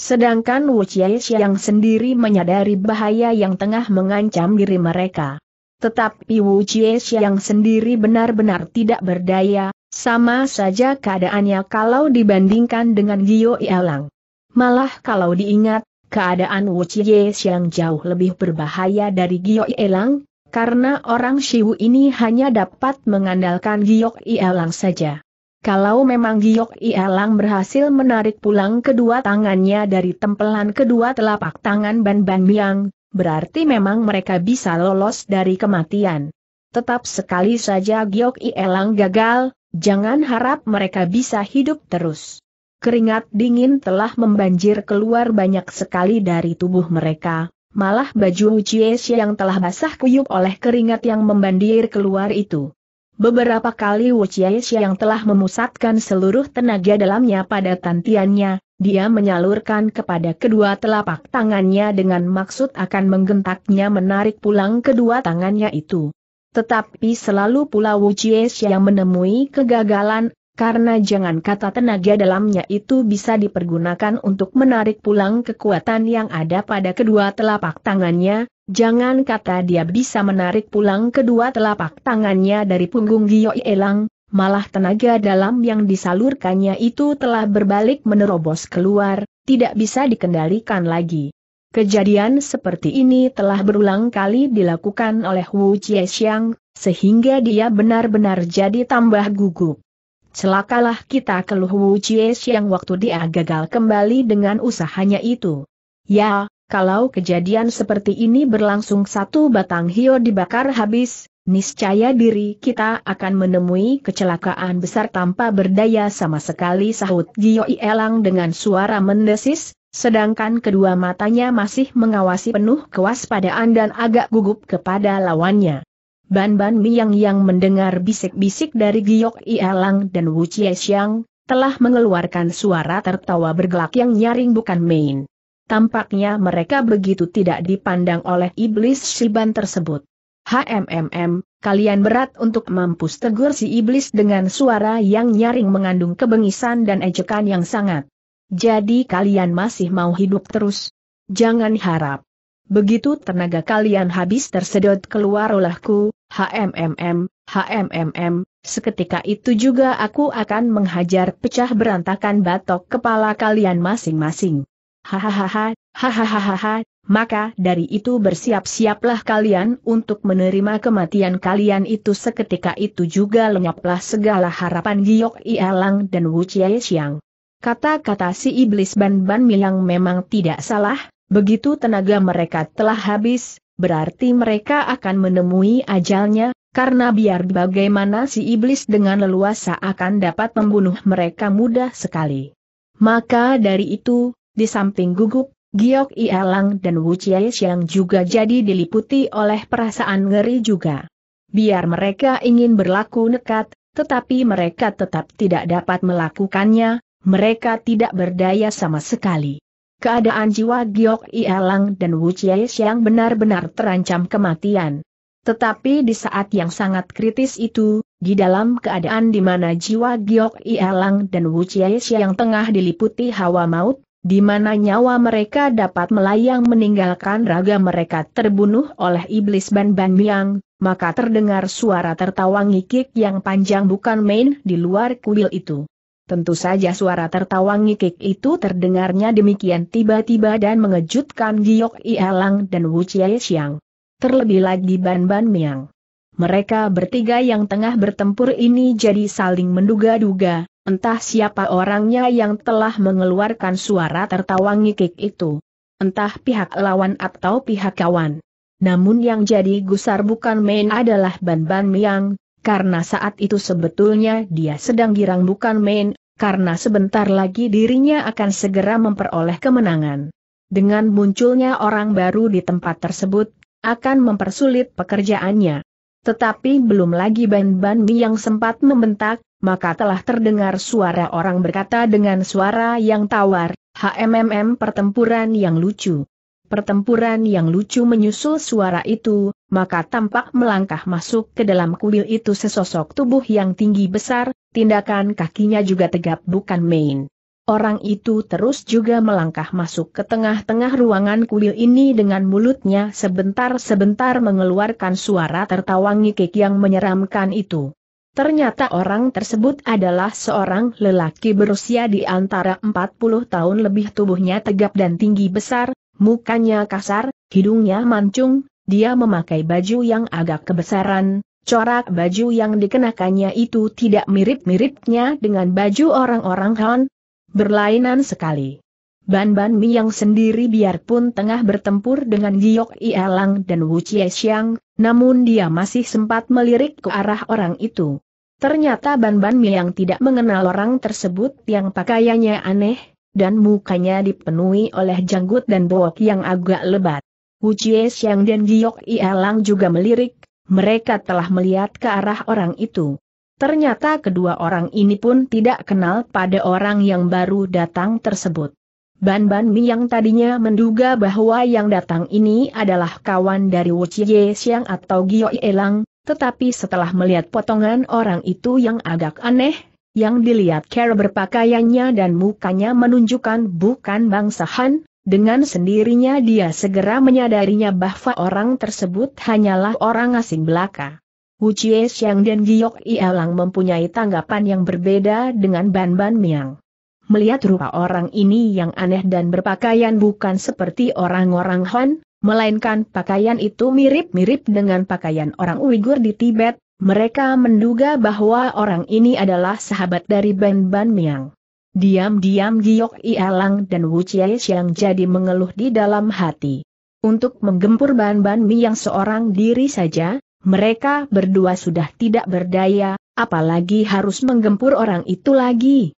Sedangkan Wu yang sendiri menyadari bahaya yang tengah mengancam diri mereka. Tetapi Wu yang sendiri benar-benar tidak berdaya, sama saja keadaannya kalau dibandingkan dengan Gio Ialang. Malah kalau diingat, keadaan Wu yang jauh lebih berbahaya dari Gio Ialang, karena orang Shiwu ini hanya dapat mengandalkan Gio Ialang saja. Kalau memang Giok Ialang berhasil menarik pulang kedua tangannya dari tempelan kedua telapak tangan Ban Ban Miang, berarti memang mereka bisa lolos dari kematian. Tetap sekali saja Giok Ialang gagal, jangan harap mereka bisa hidup terus. Keringat dingin telah membanjir keluar banyak sekali dari tubuh mereka, malah baju Uchiesha yang telah basah kuyup oleh keringat yang membandir keluar itu. Beberapa kali Wu Chiaisha yang telah memusatkan seluruh tenaga dalamnya pada tantiannya, dia menyalurkan kepada kedua telapak tangannya dengan maksud akan menggentaknya menarik pulang kedua tangannya itu. Tetapi selalu pula Wu Chiaisha yang menemui kegagalan, karena jangan kata tenaga dalamnya itu bisa dipergunakan untuk menarik pulang kekuatan yang ada pada kedua telapak tangannya, Jangan kata dia bisa menarik pulang kedua telapak tangannya dari punggung Gio Elang, malah tenaga dalam yang disalurkannya itu telah berbalik menerobos keluar, tidak bisa dikendalikan lagi. Kejadian seperti ini telah berulang kali dilakukan oleh Wu Jiexiang, sehingga dia benar-benar jadi tambah gugup. Celakalah kita keluh Wu Jiexiang waktu dia gagal kembali dengan usahanya itu. Ya, kalau kejadian seperti ini berlangsung satu batang hio dibakar habis, niscaya diri kita akan menemui kecelakaan besar tanpa berdaya sama sekali sahut Gio Elang dengan suara mendesis, sedangkan kedua matanya masih mengawasi penuh kewaspadaan dan agak gugup kepada lawannya. Ban-ban Miang yang mendengar bisik-bisik dari Giok Elang dan Wu Chie Xiang, telah mengeluarkan suara tertawa bergelak yang nyaring bukan main. Tampaknya mereka begitu tidak dipandang oleh iblis Shiban tersebut. HMMM, kalian berat untuk mampus tegur si iblis dengan suara yang nyaring mengandung kebengisan dan ejekan yang sangat. Jadi kalian masih mau hidup terus? Jangan harap. Begitu tenaga kalian habis tersedot keluar olehku, HMMM, HMMM, seketika itu juga aku akan menghajar pecah berantakan batok kepala kalian masing-masing. Hahaha, hahaha, maka dari itu bersiap-siaplah kalian untuk menerima kematian kalian itu seketika itu juga lenyaplah segala harapan Giok Ialang dan Wu Siang. Xiang. Kata-kata si iblis Ban Ban Milang memang tidak salah, begitu tenaga mereka telah habis, berarti mereka akan menemui ajalnya, karena biar bagaimana si iblis dengan leluasa akan dapat membunuh mereka mudah sekali. Maka dari itu, di samping gugup, Giok Ialang dan Wu Chie Xiang juga jadi diliputi oleh perasaan ngeri juga. Biar mereka ingin berlaku nekat, tetapi mereka tetap tidak dapat melakukannya, mereka tidak berdaya sama sekali. Keadaan jiwa Giok Ialang dan Wu Chie Xiang benar-benar terancam kematian. Tetapi di saat yang sangat kritis itu, di dalam keadaan di mana jiwa Giok Ialang dan Wu Chie Xiang tengah diliputi hawa maut, di mana nyawa mereka dapat melayang meninggalkan raga mereka terbunuh oleh iblis Ban Ban Miang, maka terdengar suara tertawa ngikik yang panjang bukan main di luar kuil itu. Tentu saja suara tertawa ngikik itu terdengarnya demikian tiba-tiba dan mengejutkan Giok Ialang dan Wu Chie Xiang. Terlebih lagi Ban Ban Miang. Mereka bertiga yang tengah bertempur ini jadi saling menduga-duga, Entah siapa orangnya yang telah mengeluarkan suara tertawa ngikik itu. Entah pihak lawan atau pihak kawan. Namun yang jadi gusar bukan main adalah Ban-Ban Miang, karena saat itu sebetulnya dia sedang girang bukan main, karena sebentar lagi dirinya akan segera memperoleh kemenangan. Dengan munculnya orang baru di tempat tersebut, akan mempersulit pekerjaannya. Tetapi belum lagi Ban-Ban Miang sempat membentak, maka telah terdengar suara orang berkata dengan suara yang tawar, HMMM pertempuran yang lucu. Pertempuran yang lucu menyusul suara itu, maka tampak melangkah masuk ke dalam kuil itu sesosok tubuh yang tinggi besar, tindakan kakinya juga tegap bukan main. Orang itu terus juga melangkah masuk ke tengah-tengah ruangan kuil ini dengan mulutnya sebentar-sebentar mengeluarkan suara tertawangi ngikik yang menyeramkan itu. Ternyata orang tersebut adalah seorang lelaki berusia di antara 40 tahun lebih tubuhnya tegap dan tinggi besar, mukanya kasar, hidungnya mancung, dia memakai baju yang agak kebesaran, corak baju yang dikenakannya itu tidak mirip-miripnya dengan baju orang-orang Han, berlainan sekali. Ban Ban Mi yang sendiri biarpun tengah bertempur dengan Giok Ialang dan Wu Chie Xiang, namun dia masih sempat melirik ke arah orang itu. Ternyata Ban Ban Mi yang tidak mengenal orang tersebut yang pakaiannya aneh, dan mukanya dipenuhi oleh janggut dan bok yang agak lebat. Wu Chie Xiang dan Giok Ialang juga melirik, mereka telah melihat ke arah orang itu. Ternyata kedua orang ini pun tidak kenal pada orang yang baru datang tersebut. Ban Ban Mi yang tadinya menduga bahwa yang datang ini adalah kawan dari Wu Chie Xiang atau Gio Elang, tetapi setelah melihat potongan orang itu yang agak aneh, yang dilihat cara berpakaiannya dan mukanya menunjukkan bukan bangsa Han, dengan sendirinya dia segera menyadarinya bahwa orang tersebut hanyalah orang asing belaka. Wu Chie Xiang dan Giok Elang mempunyai tanggapan yang berbeda dengan Ban Ban Miang melihat rupa orang ini yang aneh dan berpakaian bukan seperti orang-orang Han, melainkan pakaian itu mirip-mirip dengan pakaian orang Uighur di Tibet, mereka menduga bahwa orang ini adalah sahabat dari Ben Ban Miang. Diam-diam Giok Ialang dan Wu Chie Xiang jadi mengeluh di dalam hati. Untuk menggempur Ban Ban Miang seorang diri saja, mereka berdua sudah tidak berdaya, apalagi harus menggempur orang itu lagi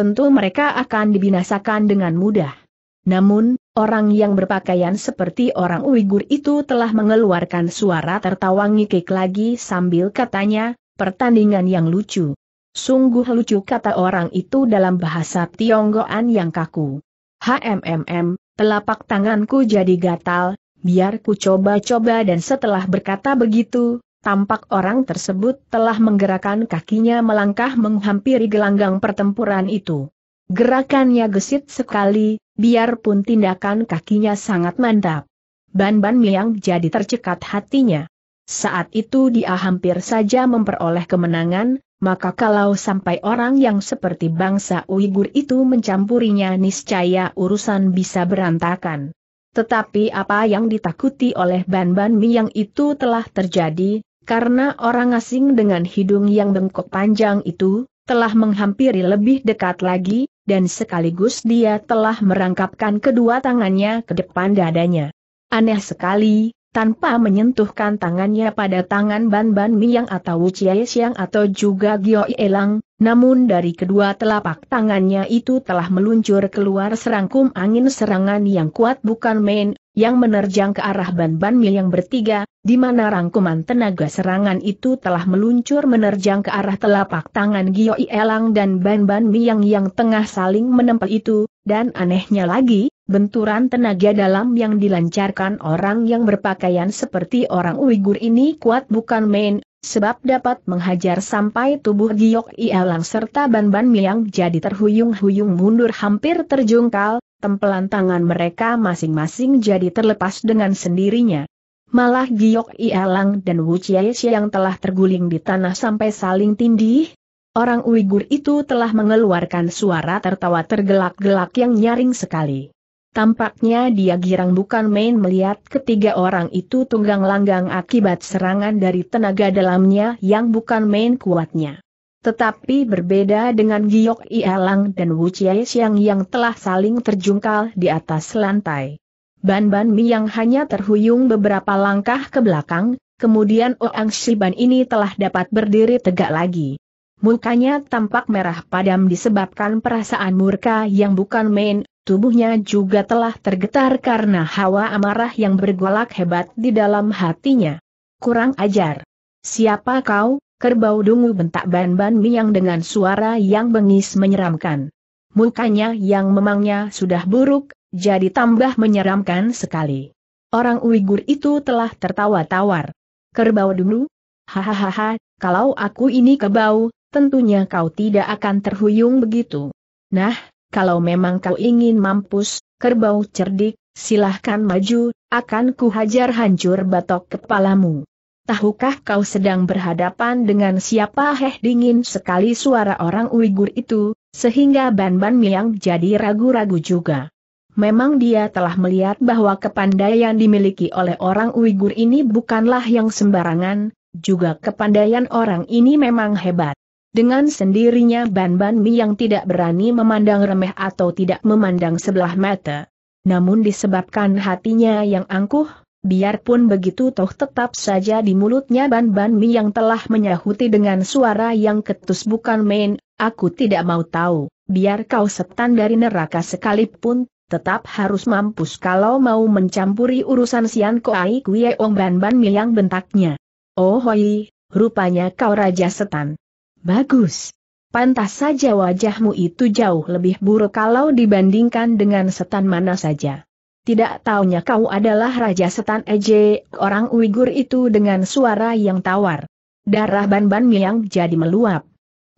tentu mereka akan dibinasakan dengan mudah. Namun, orang yang berpakaian seperti orang Uighur itu telah mengeluarkan suara tertawa ngikik lagi sambil katanya, pertandingan yang lucu. Sungguh lucu kata orang itu dalam bahasa Tionggoan yang kaku. HMMM, telapak tanganku jadi gatal, biar ku coba-coba dan setelah berkata begitu, tampak orang tersebut telah menggerakkan kakinya melangkah menghampiri gelanggang pertempuran itu. Gerakannya gesit sekali, biarpun tindakan kakinya sangat mantap. Ban-ban Miang jadi tercekat hatinya. Saat itu dia hampir saja memperoleh kemenangan, maka kalau sampai orang yang seperti bangsa Uighur itu mencampurinya niscaya urusan bisa berantakan. Tetapi apa yang ditakuti oleh Ban Ban Miang itu telah terjadi, karena orang asing dengan hidung yang bengkok panjang itu, telah menghampiri lebih dekat lagi, dan sekaligus dia telah merangkapkan kedua tangannya ke depan dadanya. Aneh sekali, tanpa menyentuhkan tangannya pada tangan Ban Ban Miang atau Wu Chie Xiang atau juga Gio Elang, namun dari kedua telapak tangannya itu telah meluncur keluar serangkum angin serangan yang kuat bukan main, yang menerjang ke arah ban-ban mil yang bertiga, di mana rangkuman tenaga serangan itu telah meluncur menerjang ke arah telapak tangan Gio Elang dan ban-ban yang yang tengah saling menempel itu, dan anehnya lagi, benturan tenaga dalam yang dilancarkan orang yang berpakaian seperti orang Uighur ini kuat bukan main, sebab dapat menghajar sampai tubuh Giok Ialang serta Ban-Ban Miang jadi terhuyung-huyung mundur hampir terjungkal, tempelan tangan mereka masing-masing jadi terlepas dengan sendirinya. Malah Giok Ialang dan Wu Chieshi yang telah terguling di tanah sampai saling tindih, orang Uighur itu telah mengeluarkan suara tertawa tergelak-gelak yang nyaring sekali. Tampaknya dia girang bukan main melihat ketiga orang itu tunggang langgang akibat serangan dari tenaga dalamnya yang bukan main kuatnya. Tetapi berbeda dengan Giok Ialang dan Wu Chie yang telah saling terjungkal di atas lantai. Ban Ban Mi yang hanya terhuyung beberapa langkah ke belakang, kemudian Oang Shiban ini telah dapat berdiri tegak lagi. Mukanya tampak merah padam disebabkan perasaan murka yang bukan main Tubuhnya juga telah tergetar karena hawa amarah yang bergolak hebat di dalam hatinya. Kurang ajar. Siapa kau, kerbau dungu bentak ban-ban miang dengan suara yang bengis menyeramkan. Mukanya yang memangnya sudah buruk, jadi tambah menyeramkan sekali. Orang Uighur itu telah tertawa tawar. Kerbau dungu? Hahaha, kalau aku ini kebau, tentunya kau tidak akan terhuyung begitu. Nah, kalau memang kau ingin mampus, kerbau cerdik, silahkan maju, akan kuhajar hancur batok kepalamu. Tahukah kau sedang berhadapan dengan siapa heh dingin sekali suara orang Uighur itu, sehingga Ban-Ban Miang jadi ragu-ragu juga. Memang dia telah melihat bahwa kepandaian dimiliki oleh orang Uighur ini bukanlah yang sembarangan, juga kepandaian orang ini memang hebat. Dengan sendirinya Ban-Ban Mi yang tidak berani memandang remeh atau tidak memandang sebelah mata. Namun disebabkan hatinya yang angkuh, biarpun begitu toh tetap saja di mulutnya Ban-Ban Mi yang telah menyahuti dengan suara yang ketus bukan main, aku tidak mau tahu, biar kau setan dari neraka sekalipun, tetap harus mampus kalau mau mencampuri urusan Sian Koai Kwie Ong Ban Ban Mi yang bentaknya. Oh hoi, rupanya kau raja setan. Bagus. Pantas saja wajahmu itu jauh lebih buruk kalau dibandingkan dengan setan mana saja. Tidak taunya kau adalah Raja Setan Eje, orang Uighur itu dengan suara yang tawar. Darah Ban-Ban Miang jadi meluap.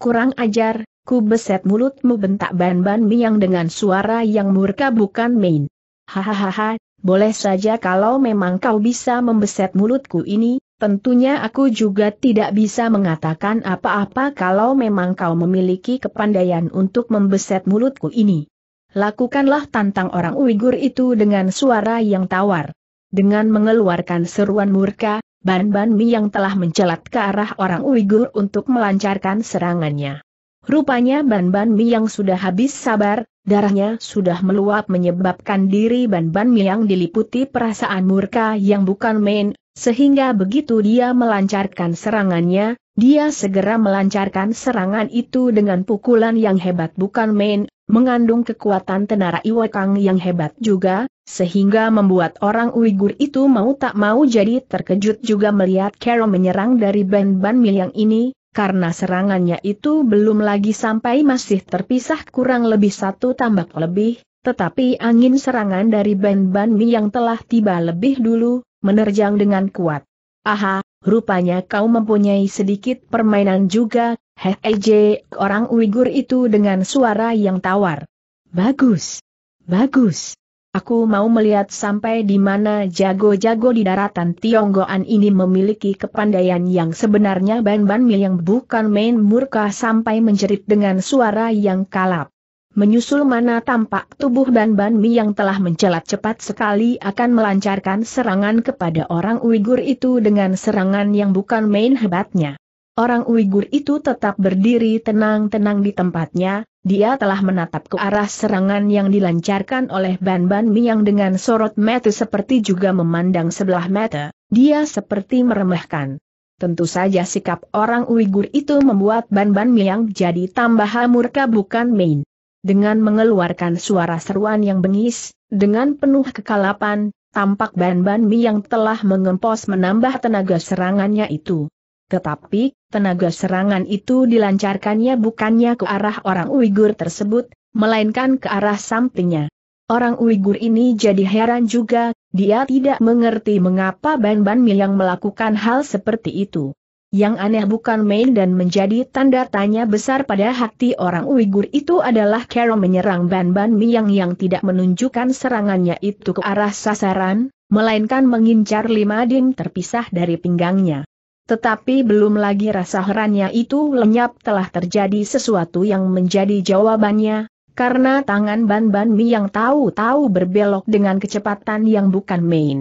Kurang ajar, ku beset mulutmu bentak Ban-Ban Miang dengan suara yang murka bukan main. Hahaha, boleh saja kalau memang kau bisa membeset mulutku ini, Tentunya aku juga tidak bisa mengatakan apa-apa kalau memang kau memiliki kepandaian untuk membeset mulutku ini. Lakukanlah tantang orang Uighur itu dengan suara yang tawar. Dengan mengeluarkan seruan murka, Ban-Ban Mi yang telah mencelat ke arah orang Uighur untuk melancarkan serangannya. Rupanya Ban-Ban Mi yang sudah habis sabar, darahnya sudah meluap menyebabkan diri Ban-Ban Mi yang diliputi perasaan murka yang bukan main, sehingga begitu dia melancarkan serangannya, dia segera melancarkan serangan itu dengan pukulan yang hebat bukan main, mengandung kekuatan tenara Iwakang yang hebat juga, sehingga membuat orang Uighur itu mau tak mau jadi terkejut juga melihat Carol menyerang dari ban-ban mil yang ini, karena serangannya itu belum lagi sampai masih terpisah kurang lebih satu tambak lebih, tetapi angin serangan dari ban-ban mil yang telah tiba lebih dulu, menerjang dengan kuat. Aha, rupanya kau mempunyai sedikit permainan juga, heh eje, orang Uighur itu dengan suara yang tawar. Bagus. Bagus. Aku mau melihat sampai di mana jago-jago di daratan Tionggoan ini memiliki kepandaian yang sebenarnya Ban Ban mil yang bukan main murka sampai menjerit dengan suara yang kalap menyusul mana tampak tubuh Ban-Ban Mi yang telah mencelat cepat sekali akan melancarkan serangan kepada orang Uighur itu dengan serangan yang bukan main hebatnya. Orang Uighur itu tetap berdiri tenang-tenang di tempatnya, dia telah menatap ke arah serangan yang dilancarkan oleh Ban-Ban Mi yang dengan sorot mata seperti juga memandang sebelah mata, dia seperti meremehkan. Tentu saja sikap orang Uighur itu membuat Ban-Ban Mi yang jadi tambah murka bukan main. Dengan mengeluarkan suara seruan yang bengis, dengan penuh kekalapan, tampak ban-ban Mi yang telah mengempos menambah tenaga serangannya itu. Tetapi, tenaga serangan itu dilancarkannya bukannya ke arah orang Uighur tersebut, melainkan ke arah sampingnya. Orang Uighur ini jadi heran juga, dia tidak mengerti mengapa Ban Ban Mi yang melakukan hal seperti itu. Yang aneh bukan main dan menjadi tanda tanya besar pada hati orang Uighur itu adalah Carol menyerang Ban Ban Miang yang tidak menunjukkan serangannya itu ke arah sasaran, melainkan mengincar lima ding terpisah dari pinggangnya. Tetapi belum lagi rasa herannya itu lenyap telah terjadi sesuatu yang menjadi jawabannya, karena tangan Ban Ban Miang tahu-tahu berbelok dengan kecepatan yang bukan main.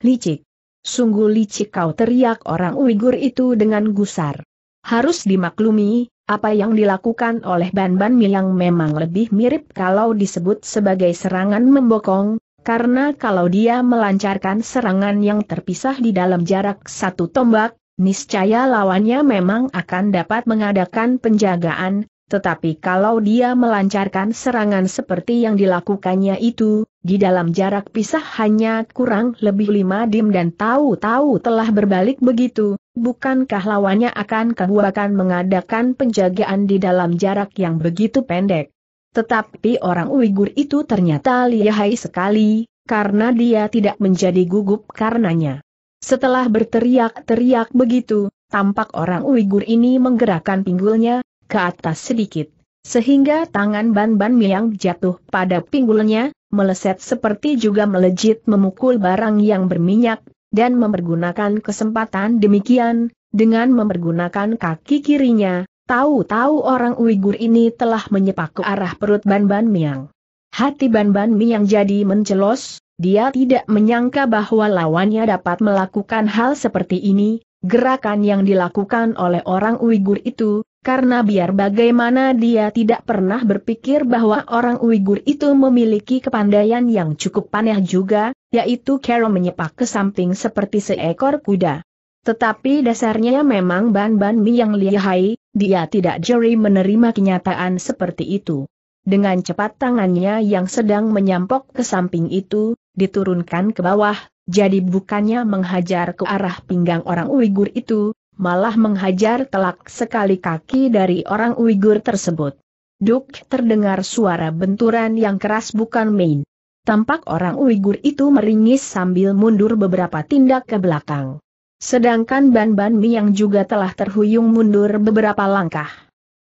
Licik. Sungguh licik kau teriak orang Uighur itu dengan gusar. Harus dimaklumi, apa yang dilakukan oleh Ban-Ban Miang memang lebih mirip kalau disebut sebagai serangan membokong, karena kalau dia melancarkan serangan yang terpisah di dalam jarak satu tombak, niscaya lawannya memang akan dapat mengadakan penjagaan, tetapi kalau dia melancarkan serangan seperti yang dilakukannya itu, di dalam jarak pisah hanya kurang lebih lima dim dan tahu-tahu telah berbalik begitu, bukankah lawannya akan kebuakan mengadakan penjagaan di dalam jarak yang begitu pendek. Tetapi orang Uighur itu ternyata lihai sekali, karena dia tidak menjadi gugup karenanya. Setelah berteriak-teriak begitu, tampak orang Uighur ini menggerakkan pinggulnya, ke atas sedikit, sehingga tangan Ban-Ban Miang jatuh pada pinggulnya, meleset seperti juga melejit memukul barang yang berminyak, dan mempergunakan kesempatan demikian, dengan mempergunakan kaki kirinya, tahu-tahu orang Uighur ini telah menyepak ke arah perut Ban-Ban Miang. Hati Ban-Ban Miang jadi mencelos, dia tidak menyangka bahwa lawannya dapat melakukan hal seperti ini, gerakan yang dilakukan oleh orang Uighur itu, karena biar bagaimana dia tidak pernah berpikir bahwa orang Uighur itu memiliki kepandaian yang cukup panah juga, yaitu Carol menyepak ke samping seperti seekor kuda. Tetapi dasarnya memang ban-ban mi yang lihai, dia tidak jeri menerima kenyataan seperti itu. Dengan cepat tangannya yang sedang menyampok ke samping itu, diturunkan ke bawah, jadi bukannya menghajar ke arah pinggang orang Uighur itu, malah menghajar telak sekali kaki dari orang Uighur tersebut. Duk terdengar suara benturan yang keras bukan main. Tampak orang Uighur itu meringis sambil mundur beberapa tindak ke belakang. Sedangkan Ban Ban Mi yang juga telah terhuyung mundur beberapa langkah.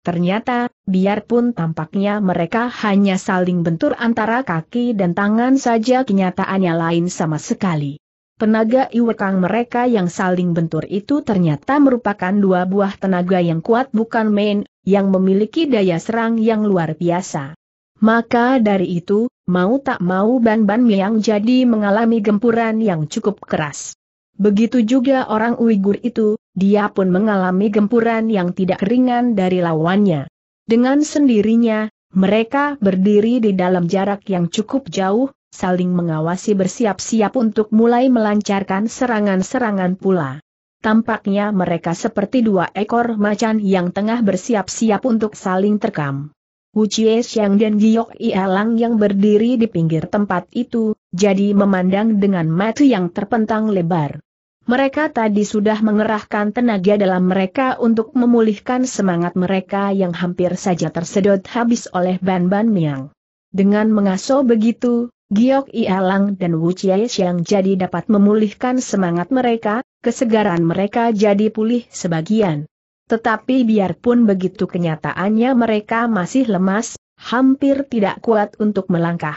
Ternyata, biarpun tampaknya mereka hanya saling bentur antara kaki dan tangan saja kenyataannya lain sama sekali. Tenaga iwekang mereka yang saling bentur itu ternyata merupakan dua buah tenaga yang kuat bukan main, yang memiliki daya serang yang luar biasa. Maka dari itu, mau tak mau Ban-Ban Miang jadi mengalami gempuran yang cukup keras. Begitu juga orang Uighur itu, dia pun mengalami gempuran yang tidak ringan dari lawannya. Dengan sendirinya, mereka berdiri di dalam jarak yang cukup jauh, saling mengawasi bersiap-siap untuk mulai melancarkan serangan-serangan pula. Tampaknya mereka seperti dua ekor macan yang tengah bersiap-siap untuk saling terkam. Wu Chie dan Giok Ialang yang berdiri di pinggir tempat itu, jadi memandang dengan mata yang terpentang lebar. Mereka tadi sudah mengerahkan tenaga dalam mereka untuk memulihkan semangat mereka yang hampir saja tersedot habis oleh ban-ban miang. Dengan mengaso begitu, Giok Ialang dan Wu Chiaxiang jadi dapat memulihkan semangat mereka, kesegaran mereka jadi pulih sebagian. Tetapi biarpun begitu kenyataannya mereka masih lemas, hampir tidak kuat untuk melangkah.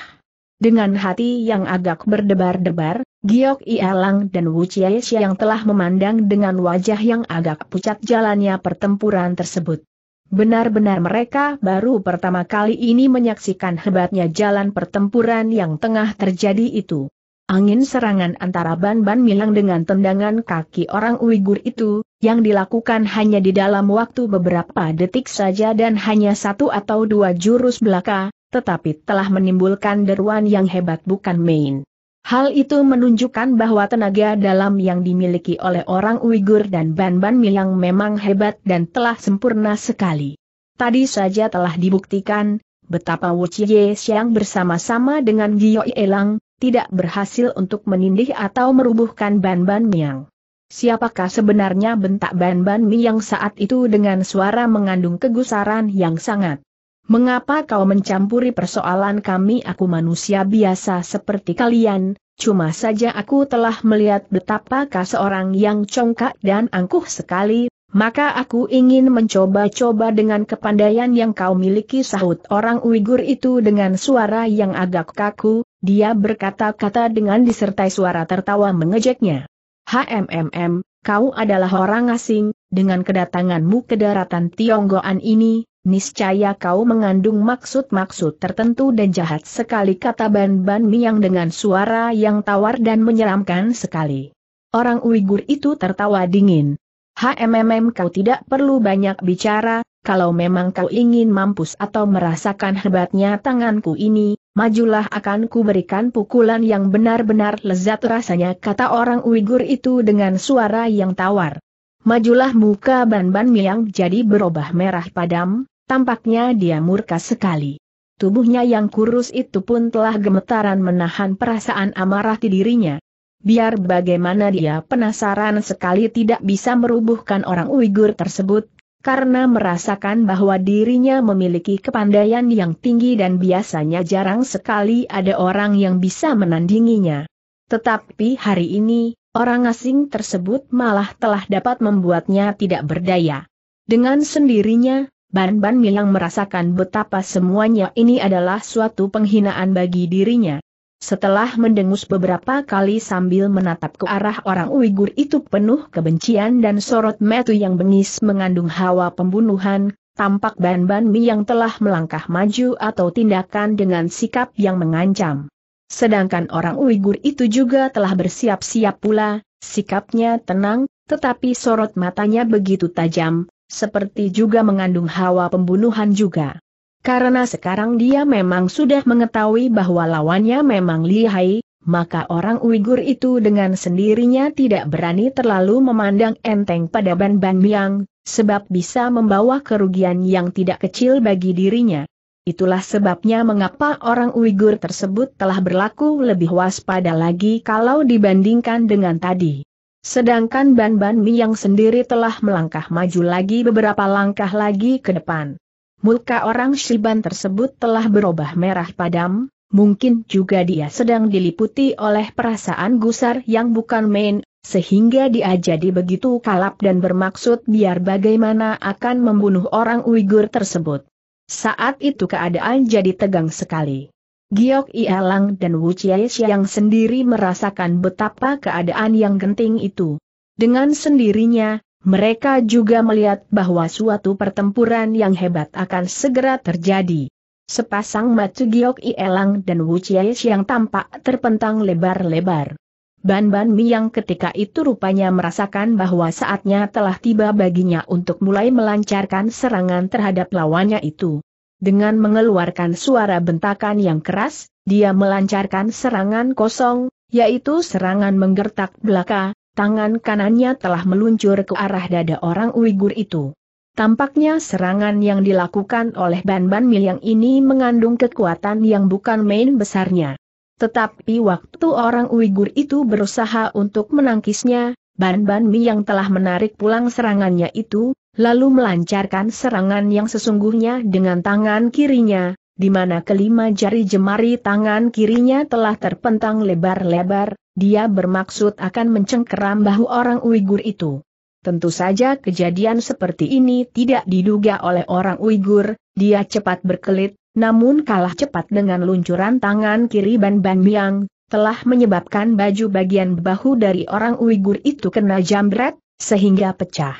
Dengan hati yang agak berdebar-debar, Giok Ialang dan Wu Chiaxiang telah memandang dengan wajah yang agak pucat jalannya pertempuran tersebut. Benar-benar mereka baru pertama kali ini menyaksikan hebatnya jalan pertempuran yang tengah terjadi itu. Angin serangan antara ban-ban milang dengan tendangan kaki orang Uighur itu, yang dilakukan hanya di dalam waktu beberapa detik saja dan hanya satu atau dua jurus belaka, tetapi telah menimbulkan deruan yang hebat bukan main. Hal itu menunjukkan bahwa tenaga dalam yang dimiliki oleh orang Uighur dan Ban-Ban Milang memang hebat dan telah sempurna sekali. Tadi saja telah dibuktikan, betapa Wu Chie Xiang bersama-sama dengan Gio Elang, tidak berhasil untuk menindih atau merubuhkan Ban-Ban Miang. Siapakah sebenarnya bentak Ban-Ban Miang saat itu dengan suara mengandung kegusaran yang sangat Mengapa kau mencampuri persoalan kami aku manusia biasa seperti kalian, cuma saja aku telah melihat betapa seorang yang congkak dan angkuh sekali, maka aku ingin mencoba-coba dengan kepandaian yang kau miliki sahut orang Uighur itu dengan suara yang agak kaku, dia berkata-kata dengan disertai suara tertawa mengejeknya. HMMM, kau adalah orang asing, dengan kedatanganmu ke daratan Tionggoan ini, Niscaya kau mengandung maksud-maksud tertentu dan jahat sekali kata Ban Ban Miang dengan suara yang tawar dan menyeramkan sekali. Orang Uighur itu tertawa dingin. HMMM kau tidak perlu banyak bicara, kalau memang kau ingin mampus atau merasakan hebatnya tanganku ini, majulah akan kuberikan pukulan yang benar-benar lezat rasanya kata orang Uighur itu dengan suara yang tawar. Majulah muka Ban Ban Miang jadi berubah merah padam, Tampaknya dia murka sekali. Tubuhnya yang kurus itu pun telah gemetaran menahan perasaan amarah di dirinya. Biar bagaimana dia penasaran sekali tidak bisa merubuhkan orang Uighur tersebut, karena merasakan bahwa dirinya memiliki kepandaian yang tinggi dan biasanya jarang sekali ada orang yang bisa menandinginya. Tetapi hari ini, orang asing tersebut malah telah dapat membuatnya tidak berdaya. Dengan sendirinya, Ban Ban Milang merasakan betapa semuanya ini adalah suatu penghinaan bagi dirinya. Setelah mendengus beberapa kali sambil menatap ke arah orang Uighur itu penuh kebencian dan sorot metu yang bengis mengandung hawa pembunuhan, tampak Ban Ban yang telah melangkah maju atau tindakan dengan sikap yang mengancam. Sedangkan orang Uighur itu juga telah bersiap-siap pula, sikapnya tenang, tetapi sorot matanya begitu tajam, seperti juga mengandung hawa pembunuhan juga. Karena sekarang dia memang sudah mengetahui bahwa lawannya memang lihai, maka orang Uighur itu dengan sendirinya tidak berani terlalu memandang enteng pada Ban Ban Miang, sebab bisa membawa kerugian yang tidak kecil bagi dirinya. Itulah sebabnya mengapa orang Uighur tersebut telah berlaku lebih waspada lagi kalau dibandingkan dengan tadi. Sedangkan Ban Ban Mi yang sendiri telah melangkah maju lagi beberapa langkah lagi ke depan. Muka orang Shiban tersebut telah berubah merah padam, mungkin juga dia sedang diliputi oleh perasaan gusar yang bukan main, sehingga dia jadi begitu kalap dan bermaksud biar bagaimana akan membunuh orang Uighur tersebut. Saat itu keadaan jadi tegang sekali. Giok Ialang dan Wu yang sendiri merasakan betapa keadaan yang genting itu. Dengan sendirinya, mereka juga melihat bahwa suatu pertempuran yang hebat akan segera terjadi. Sepasang mata Giok Ialang dan Wu yang tampak terpentang lebar-lebar. Ban Ban Mi yang ketika itu rupanya merasakan bahwa saatnya telah tiba baginya untuk mulai melancarkan serangan terhadap lawannya itu. Dengan mengeluarkan suara bentakan yang keras, dia melancarkan serangan kosong, yaitu serangan menggertak belaka, tangan kanannya telah meluncur ke arah dada orang Uighur itu. Tampaknya serangan yang dilakukan oleh Ban-Ban yang ini mengandung kekuatan yang bukan main besarnya. Tetapi waktu orang Uighur itu berusaha untuk menangkisnya, Ban Ban yang telah menarik pulang serangannya itu, lalu melancarkan serangan yang sesungguhnya dengan tangan kirinya, di mana kelima jari jemari tangan kirinya telah terpentang lebar-lebar, dia bermaksud akan mencengkeram bahu orang Uighur itu. Tentu saja kejadian seperti ini tidak diduga oleh orang Uighur, dia cepat berkelit, namun kalah cepat dengan luncuran tangan kiri Ban Ban Miang, telah menyebabkan baju bagian bahu dari orang Uighur itu kena jambret, sehingga pecah.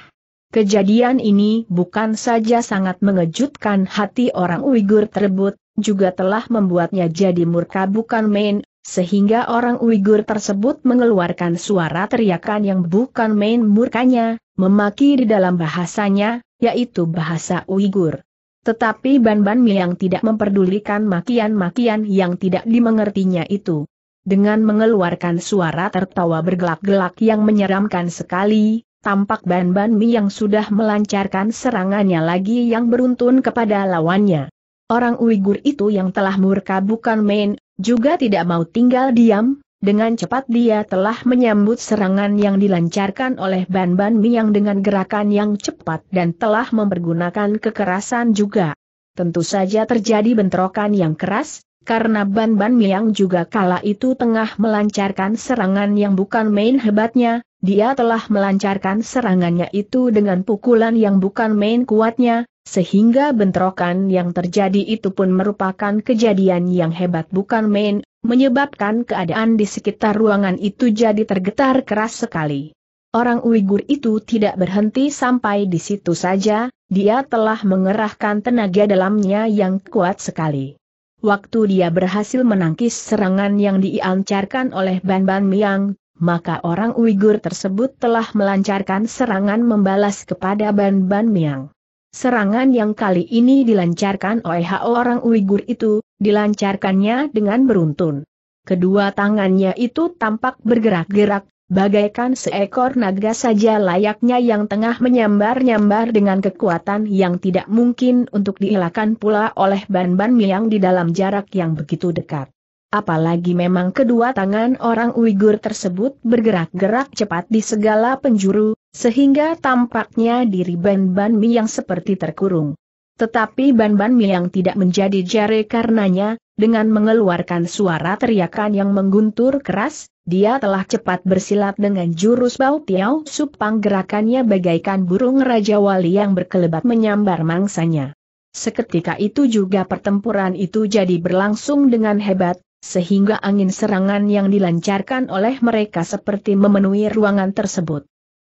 Kejadian ini bukan saja sangat mengejutkan hati orang Uighur tersebut, juga telah membuatnya jadi murka bukan main, sehingga orang Uighur tersebut mengeluarkan suara teriakan yang bukan main murkanya, memaki di dalam bahasanya, yaitu bahasa Uighur. Tetapi Ban-Ban yang tidak memperdulikan makian-makian yang tidak dimengertinya itu. Dengan mengeluarkan suara tertawa bergelak-gelak yang menyeramkan sekali, tampak Ban Ban Mi yang sudah melancarkan serangannya lagi yang beruntun kepada lawannya. Orang Uighur itu yang telah murka bukan main, juga tidak mau tinggal diam, dengan cepat dia telah menyambut serangan yang dilancarkan oleh Ban Ban Mi yang dengan gerakan yang cepat dan telah mempergunakan kekerasan juga. Tentu saja terjadi bentrokan yang keras, karena Ban Ban Miang juga kala itu tengah melancarkan serangan yang bukan main hebatnya, dia telah melancarkan serangannya itu dengan pukulan yang bukan main kuatnya, sehingga bentrokan yang terjadi itu pun merupakan kejadian yang hebat bukan main, menyebabkan keadaan di sekitar ruangan itu jadi tergetar keras sekali. Orang Uighur itu tidak berhenti sampai di situ saja, dia telah mengerahkan tenaga dalamnya yang kuat sekali. Waktu dia berhasil menangkis serangan yang diancarkan oleh Ban Ban Miang, maka orang Uighur tersebut telah melancarkan serangan membalas kepada Ban Ban Miang. Serangan yang kali ini dilancarkan oleh orang Uighur itu, dilancarkannya dengan beruntun. Kedua tangannya itu tampak bergerak-gerak, bagaikan seekor naga saja layaknya yang tengah menyambar-nyambar dengan kekuatan yang tidak mungkin untuk dielakkan pula oleh ban-ban miang di dalam jarak yang begitu dekat. Apalagi memang kedua tangan orang Uighur tersebut bergerak-gerak cepat di segala penjuru, sehingga tampaknya diri ban-ban miang seperti terkurung. Tetapi Ban-Ban yang tidak menjadi jare karenanya, dengan mengeluarkan suara teriakan yang mengguntur keras, dia telah cepat bersilat dengan jurus bau tiao supang gerakannya bagaikan burung Raja Wali yang berkelebat menyambar mangsanya. Seketika itu juga pertempuran itu jadi berlangsung dengan hebat, sehingga angin serangan yang dilancarkan oleh mereka seperti memenuhi ruangan tersebut.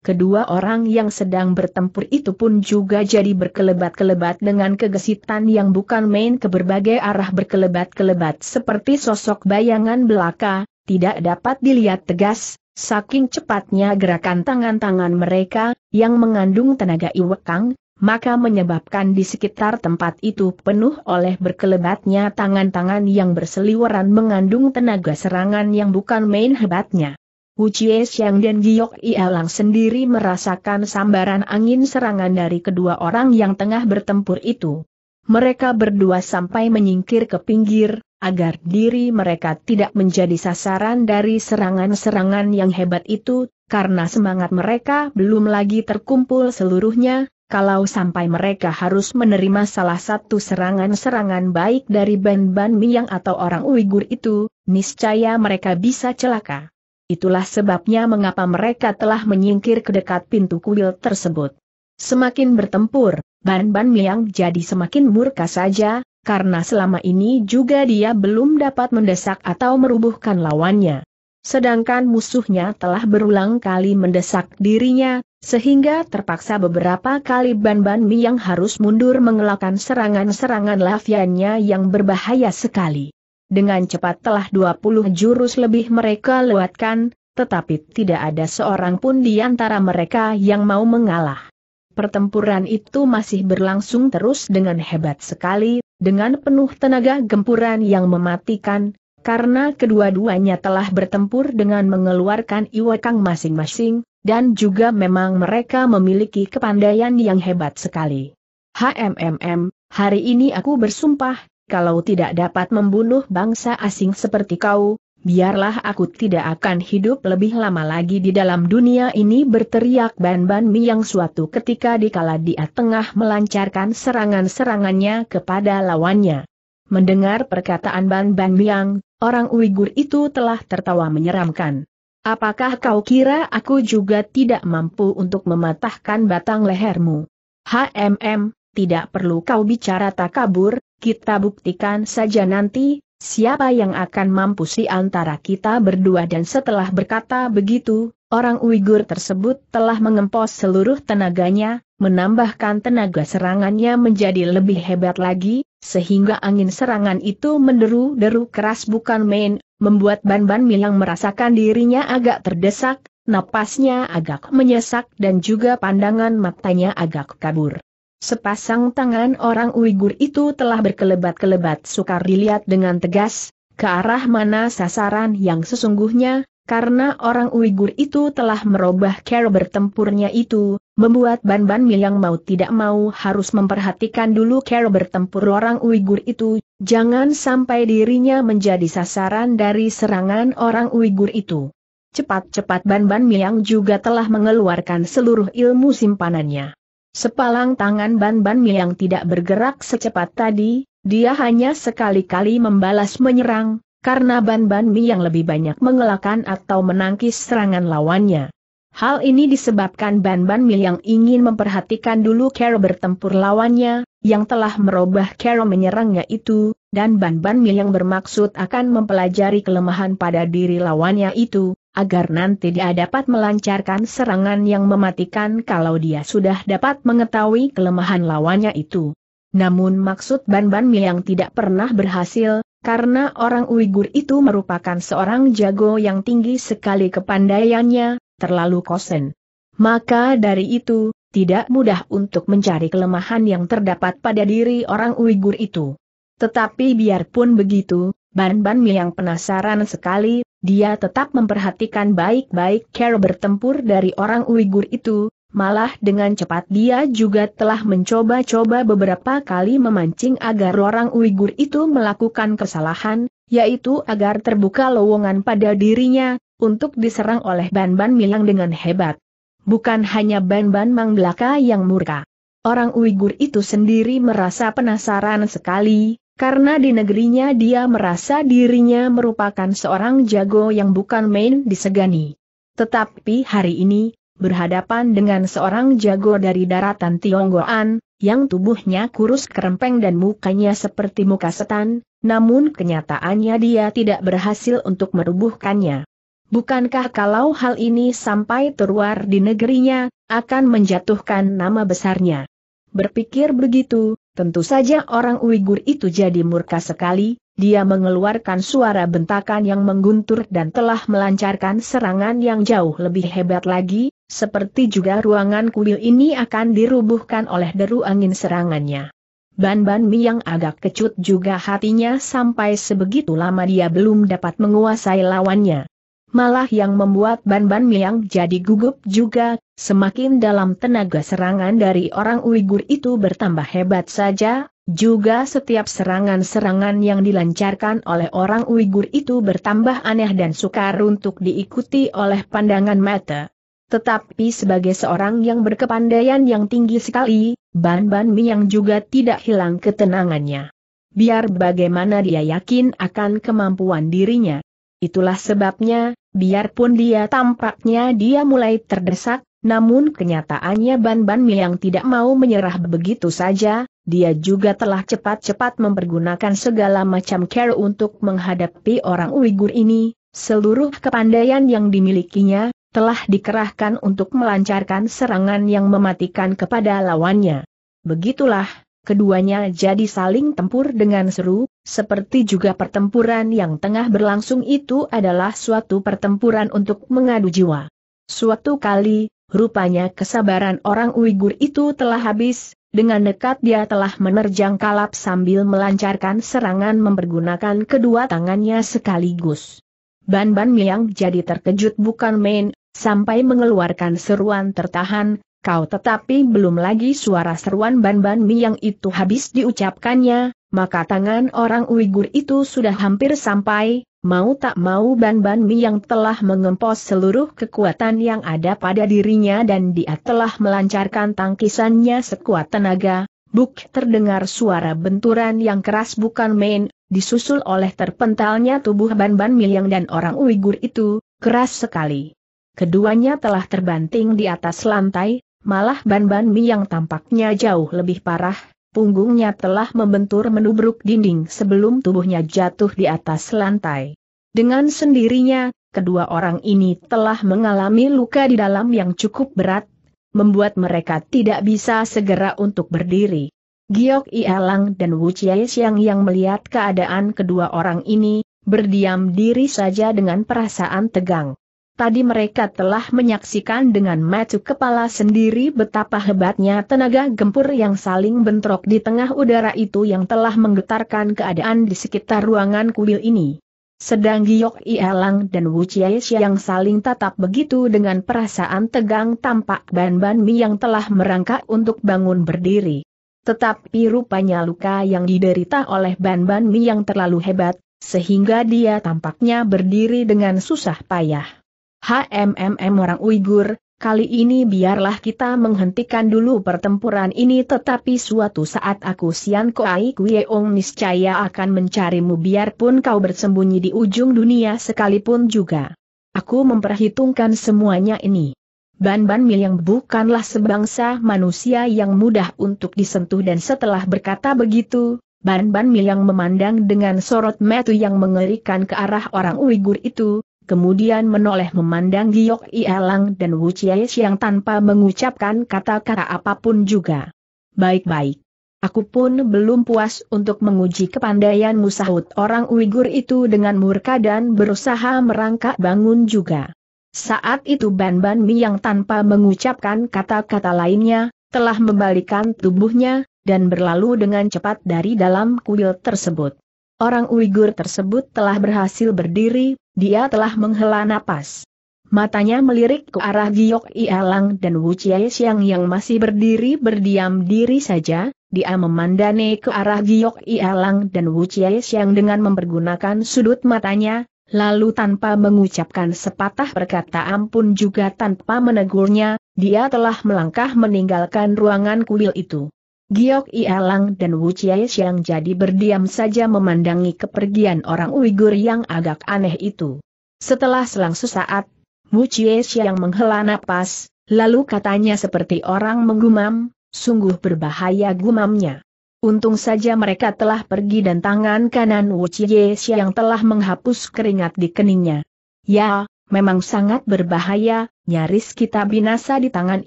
Kedua orang yang sedang bertempur itu pun juga jadi berkelebat-kelebat dengan kegesitan yang bukan main ke berbagai arah berkelebat-kelebat seperti sosok bayangan belaka, tidak dapat dilihat tegas, saking cepatnya gerakan tangan-tangan mereka, yang mengandung tenaga iwekang, maka menyebabkan di sekitar tempat itu penuh oleh berkelebatnya tangan-tangan yang berseliweran mengandung tenaga serangan yang bukan main hebatnya. Wu Chie Xiang dan Giok Ialang sendiri merasakan sambaran angin serangan dari kedua orang yang tengah bertempur itu. Mereka berdua sampai menyingkir ke pinggir, agar diri mereka tidak menjadi sasaran dari serangan-serangan yang hebat itu, karena semangat mereka belum lagi terkumpul seluruhnya, kalau sampai mereka harus menerima salah satu serangan-serangan baik dari Ban Ban Miang atau orang Uighur itu, niscaya mereka bisa celaka. Itulah sebabnya mengapa mereka telah menyingkir ke dekat pintu kuil tersebut. Semakin bertempur, Ban Ban Miang jadi semakin murka saja, karena selama ini juga dia belum dapat mendesak atau merubuhkan lawannya. Sedangkan musuhnya telah berulang kali mendesak dirinya, sehingga terpaksa beberapa kali Ban Ban Miang harus mundur mengelakkan serangan-serangan lafiannya yang berbahaya sekali. Dengan cepat telah 20 jurus lebih mereka lewatkan, tetapi tidak ada seorang pun di antara mereka yang mau mengalah. Pertempuran itu masih berlangsung terus dengan hebat sekali, dengan penuh tenaga gempuran yang mematikan, karena kedua-duanya telah bertempur dengan mengeluarkan iwakang masing-masing, dan juga memang mereka memiliki kepandaian yang hebat sekali. HMMM, hari ini aku bersumpah, kalau tidak dapat membunuh bangsa asing seperti kau, biarlah aku tidak akan hidup lebih lama lagi di dalam dunia ini berteriak Ban Ban Mi yang suatu ketika dikala dia tengah melancarkan serangan-serangannya kepada lawannya. Mendengar perkataan Ban Ban Miang, orang Uighur itu telah tertawa menyeramkan. Apakah kau kira aku juga tidak mampu untuk mematahkan batang lehermu? HMM, tidak perlu kau bicara tak kabur, kita buktikan saja nanti, siapa yang akan mampu si antara kita berdua dan setelah berkata begitu, orang Uighur tersebut telah mengempos seluruh tenaganya, menambahkan tenaga serangannya menjadi lebih hebat lagi, sehingga angin serangan itu menderu-deru keras bukan main, membuat Ban-Ban Milang merasakan dirinya agak terdesak, napasnya agak menyesak dan juga pandangan matanya agak kabur. Sepasang tangan orang Uighur itu telah berkelebat-kelebat sukar dilihat dengan tegas, ke arah mana sasaran yang sesungguhnya, karena orang Uighur itu telah merubah cara bertempurnya itu, membuat Ban-Ban yang mau tidak mau harus memperhatikan dulu cara bertempur orang Uighur itu, jangan sampai dirinya menjadi sasaran dari serangan orang Uighur itu. Cepat-cepat Ban Ban Miang juga telah mengeluarkan seluruh ilmu simpanannya. Sepalang tangan Ban Ban Mi yang tidak bergerak secepat tadi, dia hanya sekali-kali membalas menyerang, karena Ban Ban Mi yang lebih banyak mengelakkan atau menangkis serangan lawannya. Hal ini disebabkan Ban Ban Mi yang ingin memperhatikan dulu Kero bertempur lawannya, yang telah merubah Kero menyerangnya itu, dan Ban Ban Mi yang bermaksud akan mempelajari kelemahan pada diri lawannya itu, agar nanti dia dapat melancarkan serangan yang mematikan kalau dia sudah dapat mengetahui kelemahan lawannya itu. Namun maksud Ban Ban Mi yang tidak pernah berhasil, karena orang Uighur itu merupakan seorang jago yang tinggi sekali kepandaiannya, terlalu kosen. Maka dari itu, tidak mudah untuk mencari kelemahan yang terdapat pada diri orang Uighur itu. Tetapi biarpun begitu, Ban Ban Mi yang penasaran sekali, dia tetap memperhatikan baik-baik cara bertempur dari orang Uighur itu, malah dengan cepat dia juga telah mencoba-coba beberapa kali memancing agar orang Uighur itu melakukan kesalahan, yaitu agar terbuka lowongan pada dirinya, untuk diserang oleh Ban-Ban Milang dengan hebat. Bukan hanya Ban-Ban belaka yang murka. Orang Uighur itu sendiri merasa penasaran sekali, karena di negerinya dia merasa dirinya merupakan seorang jago yang bukan main disegani. Tetapi hari ini, berhadapan dengan seorang jago dari daratan Tionggoan, yang tubuhnya kurus kerempeng dan mukanya seperti muka setan, namun kenyataannya dia tidak berhasil untuk merubuhkannya. Bukankah kalau hal ini sampai terluar di negerinya, akan menjatuhkan nama besarnya? Berpikir begitu, Tentu saja orang Uighur itu jadi murka sekali, dia mengeluarkan suara bentakan yang mengguntur dan telah melancarkan serangan yang jauh lebih hebat lagi, seperti juga ruangan kuil ini akan dirubuhkan oleh deru angin serangannya. Ban-ban Mi yang agak kecut juga hatinya sampai sebegitu lama dia belum dapat menguasai lawannya malah yang membuat Ban-Ban Miang jadi gugup juga, semakin dalam tenaga serangan dari orang Uighur itu bertambah hebat saja, juga setiap serangan-serangan yang dilancarkan oleh orang Uighur itu bertambah aneh dan sukar untuk diikuti oleh pandangan mata. Tetapi sebagai seorang yang berkepandaian yang tinggi sekali, Ban-Ban Miang juga tidak hilang ketenangannya. Biar bagaimana dia yakin akan kemampuan dirinya. Itulah sebabnya, biarpun dia tampaknya dia mulai terdesak, namun kenyataannya Ban Ban yang tidak mau menyerah begitu saja, dia juga telah cepat-cepat mempergunakan segala macam care untuk menghadapi orang Uighur ini, seluruh kepandaian yang dimilikinya, telah dikerahkan untuk melancarkan serangan yang mematikan kepada lawannya. Begitulah, keduanya jadi saling tempur dengan seru, seperti juga pertempuran yang tengah berlangsung itu adalah suatu pertempuran untuk mengadu jiwa. Suatu kali, rupanya kesabaran orang Uighur itu telah habis, dengan dekat dia telah menerjang kalap sambil melancarkan serangan mempergunakan kedua tangannya sekaligus. Ban Ban Miang jadi terkejut bukan main, sampai mengeluarkan seruan tertahan, kau tetapi belum lagi suara seruan Ban-Ban Mi yang itu habis diucapkannya, maka tangan orang Uighur itu sudah hampir sampai, mau tak mau Ban-Ban Mi yang telah mengempos seluruh kekuatan yang ada pada dirinya dan dia telah melancarkan tangkisannya sekuat tenaga, buk terdengar suara benturan yang keras bukan main, disusul oleh terpentalnya tubuh Ban-Ban yang dan orang Uighur itu, keras sekali. Keduanya telah terbanting di atas lantai, malah Ban-Ban Mi yang tampaknya jauh lebih parah, punggungnya telah membentur menubruk dinding sebelum tubuhnya jatuh di atas lantai. Dengan sendirinya, kedua orang ini telah mengalami luka di dalam yang cukup berat, membuat mereka tidak bisa segera untuk berdiri. Giok Ialang dan Wu Chiaxiang yang melihat keadaan kedua orang ini, berdiam diri saja dengan perasaan tegang. Tadi mereka telah menyaksikan dengan mata kepala sendiri betapa hebatnya tenaga gempur yang saling bentrok di tengah udara itu yang telah menggetarkan keadaan di sekitar ruangan kuil ini. Sedang Giok Ielang dan Wu Chiesh yang saling tatap begitu dengan perasaan tegang tampak Ban Ban Mi yang telah merangkak untuk bangun berdiri. Tetapi rupanya luka yang diderita oleh Ban Ban Mi yang terlalu hebat, sehingga dia tampaknya berdiri dengan susah payah. HMMM orang Uighur, kali ini biarlah kita menghentikan dulu pertempuran ini tetapi suatu saat aku Sian Koai Kuyeong niscaya akan mencarimu biarpun kau bersembunyi di ujung dunia sekalipun juga. Aku memperhitungkan semuanya ini. Ban-ban Mil yang bukanlah sebangsa manusia yang mudah untuk disentuh dan setelah berkata begitu, Ban-ban Mil yang memandang dengan sorot metu yang mengerikan ke arah orang Uighur itu, kemudian menoleh memandang Giok Ielang dan Wu Chie Xiang tanpa mengucapkan kata-kata apapun juga. Baik-baik. Aku pun belum puas untuk menguji kepandaian musahut orang Uighur itu dengan murka dan berusaha merangkak bangun juga. Saat itu Ban Ban Mi yang tanpa mengucapkan kata-kata lainnya, telah membalikan tubuhnya, dan berlalu dengan cepat dari dalam kuil tersebut. Orang Uighur tersebut telah berhasil berdiri, dia telah menghela napas. Matanya melirik ke arah Giok Ialang dan Wu Chie Siang yang masih berdiri berdiam diri saja, dia memandani ke arah Giok Ialang dan Wu Chie Siang dengan mempergunakan sudut matanya, lalu tanpa mengucapkan sepatah perkataan pun juga tanpa menegurnya, dia telah melangkah meninggalkan ruangan kuil itu. Giok Ialang dan Wu Chiais yang jadi berdiam saja memandangi kepergian orang Uighur yang agak aneh itu. Setelah selang sesaat, Wu Chiais yang menghela napas, lalu katanya seperti orang menggumam, sungguh berbahaya gumamnya. Untung saja mereka telah pergi dan tangan kanan Wu Chiais yang telah menghapus keringat di keningnya. Ya, memang sangat berbahaya, nyaris kita binasa di tangan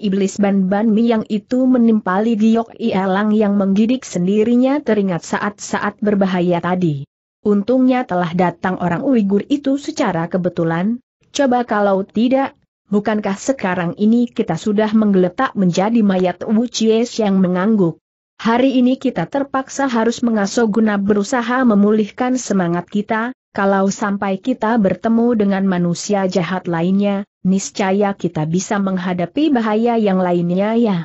iblis Ban Ban Mi yang itu menimpali Giok Ialang yang menggidik sendirinya teringat saat-saat berbahaya tadi. Untungnya telah datang orang Uighur itu secara kebetulan, coba kalau tidak, bukankah sekarang ini kita sudah menggeletak menjadi mayat Wu Chies yang mengangguk. Hari ini kita terpaksa harus mengasuh guna berusaha memulihkan semangat kita, kalau sampai kita bertemu dengan manusia jahat lainnya, niscaya kita bisa menghadapi bahaya yang lainnya ya.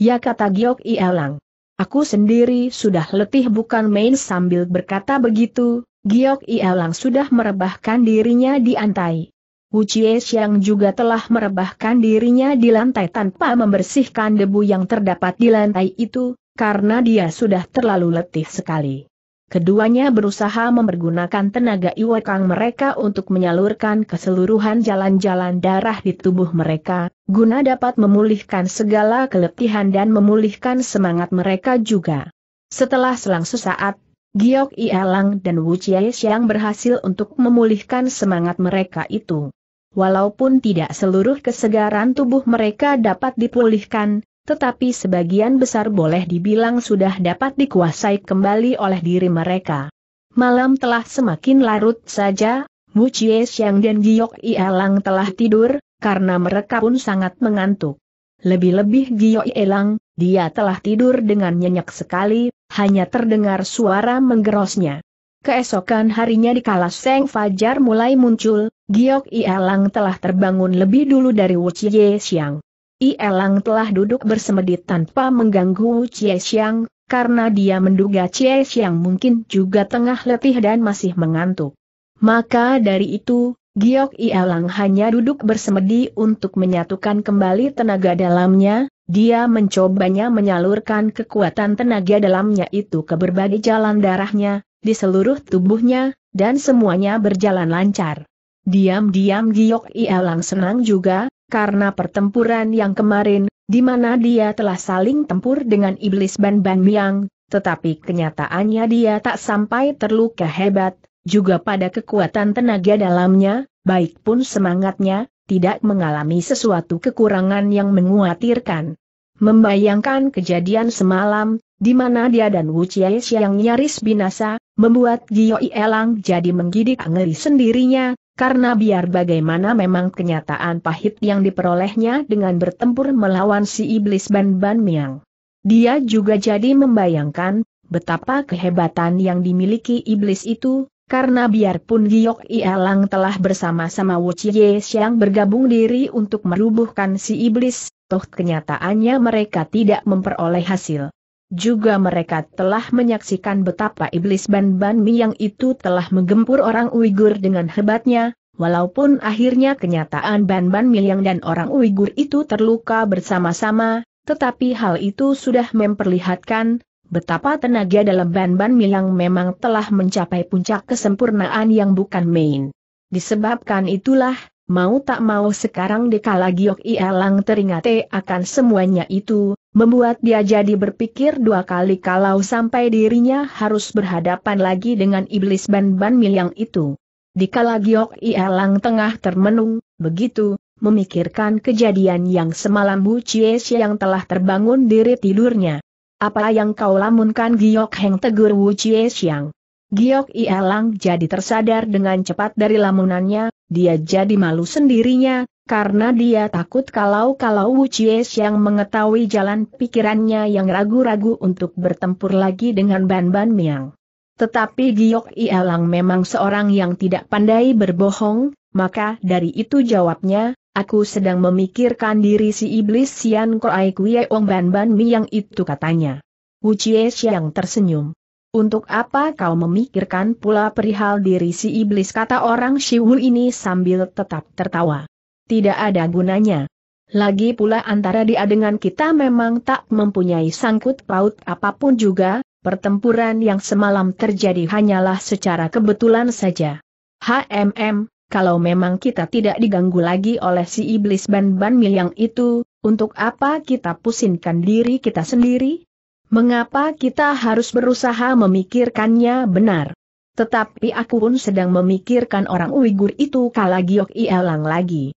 Ya kata Giok Ielang. Aku sendiri sudah letih bukan main sambil berkata begitu, Giok Ielang sudah merebahkan dirinya di antai. Wu Chie Xiang juga telah merebahkan dirinya di lantai tanpa membersihkan debu yang terdapat di lantai itu, karena dia sudah terlalu letih sekali. Keduanya berusaha mempergunakan tenaga iwakang mereka untuk menyalurkan keseluruhan jalan-jalan darah di tubuh mereka, guna dapat memulihkan segala keletihan dan memulihkan semangat mereka juga. Setelah selang sesaat, Giok Ialang dan Wu Chie berhasil untuk memulihkan semangat mereka itu. Walaupun tidak seluruh kesegaran tubuh mereka dapat dipulihkan, tetapi sebagian besar boleh dibilang sudah dapat dikuasai kembali oleh diri mereka. Malam telah semakin larut saja, Mu Chie Xiang dan Giok Ialang telah tidur, karena mereka pun sangat mengantuk. Lebih-lebih Giok Ialang, dia telah tidur dengan nyenyak sekali, hanya terdengar suara menggerosnya. Keesokan harinya di kala Seng Fajar mulai muncul, Giok Ialang telah terbangun lebih dulu dari Wu Chie Xiang. Elang telah duduk bersemedi tanpa mengganggu Cie Xiang, karena dia menduga Cie Xiang mungkin juga tengah letih dan masih mengantuk. Maka dari itu, Giok Elang hanya duduk bersemedi untuk menyatukan kembali tenaga dalamnya, dia mencobanya menyalurkan kekuatan tenaga dalamnya itu ke berbagai jalan darahnya, di seluruh tubuhnya, dan semuanya berjalan lancar. Diam-diam Giok Ialang senang juga, karena pertempuran yang kemarin, di mana dia telah saling tempur dengan iblis Ban Ban Miang, tetapi kenyataannya dia tak sampai terluka hebat, juga pada kekuatan tenaga dalamnya, baik pun semangatnya, tidak mengalami sesuatu kekurangan yang menguatirkan. Membayangkan kejadian semalam, di mana dia dan Wu Chie yang nyaris binasa, membuat Gio Ielang jadi menggidik ngeri sendirinya, karena biar bagaimana memang kenyataan pahit yang diperolehnya dengan bertempur melawan si iblis Ban Ban Miang. Dia juga jadi membayangkan, betapa kehebatan yang dimiliki iblis itu, karena biarpun Giok Ialang telah bersama-sama Wu Chie Xiang bergabung diri untuk merubuhkan si iblis, toh kenyataannya mereka tidak memperoleh hasil. Juga mereka telah menyaksikan betapa iblis Ban Ban Mi yang itu telah menggempur orang Uighur dengan hebatnya, walaupun akhirnya kenyataan Ban Ban Mi yang dan orang Uighur itu terluka bersama-sama, tetapi hal itu sudah memperlihatkan betapa tenaga dalam Ban Ban Mi memang telah mencapai puncak kesempurnaan yang bukan main. Disebabkan itulah, mau tak mau sekarang dekala Giok Ialang teringat akan semuanya itu, Membuat dia jadi berpikir dua kali kalau sampai dirinya harus berhadapan lagi dengan iblis ban-ban milyang itu. Di Dikala Giok Ielang tengah termenung, begitu, memikirkan kejadian yang semalam Bu Chie yang telah terbangun diri tidurnya. Apa yang kau lamunkan Giok Heng tegur Wu Chie Xiang. Giok Ielang jadi tersadar dengan cepat dari lamunannya, dia jadi malu sendirinya, karena dia takut kalau-kalau Wu Chies yang mengetahui jalan pikirannya yang ragu-ragu untuk bertempur lagi dengan Ban Ban Miang. Tetapi Giok Ialang memang seorang yang tidak pandai berbohong, maka dari itu jawabnya, aku sedang memikirkan diri si iblis Sian Koai Kue Ong Ban Ban Miang itu katanya. Wu Chies yang tersenyum. Untuk apa kau memikirkan pula perihal diri si iblis kata orang Shiwu ini sambil tetap tertawa tidak ada gunanya. Lagi pula antara dia dengan kita memang tak mempunyai sangkut paut apapun juga, pertempuran yang semalam terjadi hanyalah secara kebetulan saja. HMM, kalau memang kita tidak diganggu lagi oleh si iblis ban-ban yang itu, untuk apa kita pusingkan diri kita sendiri? Mengapa kita harus berusaha memikirkannya benar? Tetapi aku pun sedang memikirkan orang Uighur itu kalagiok giok ialang lagi.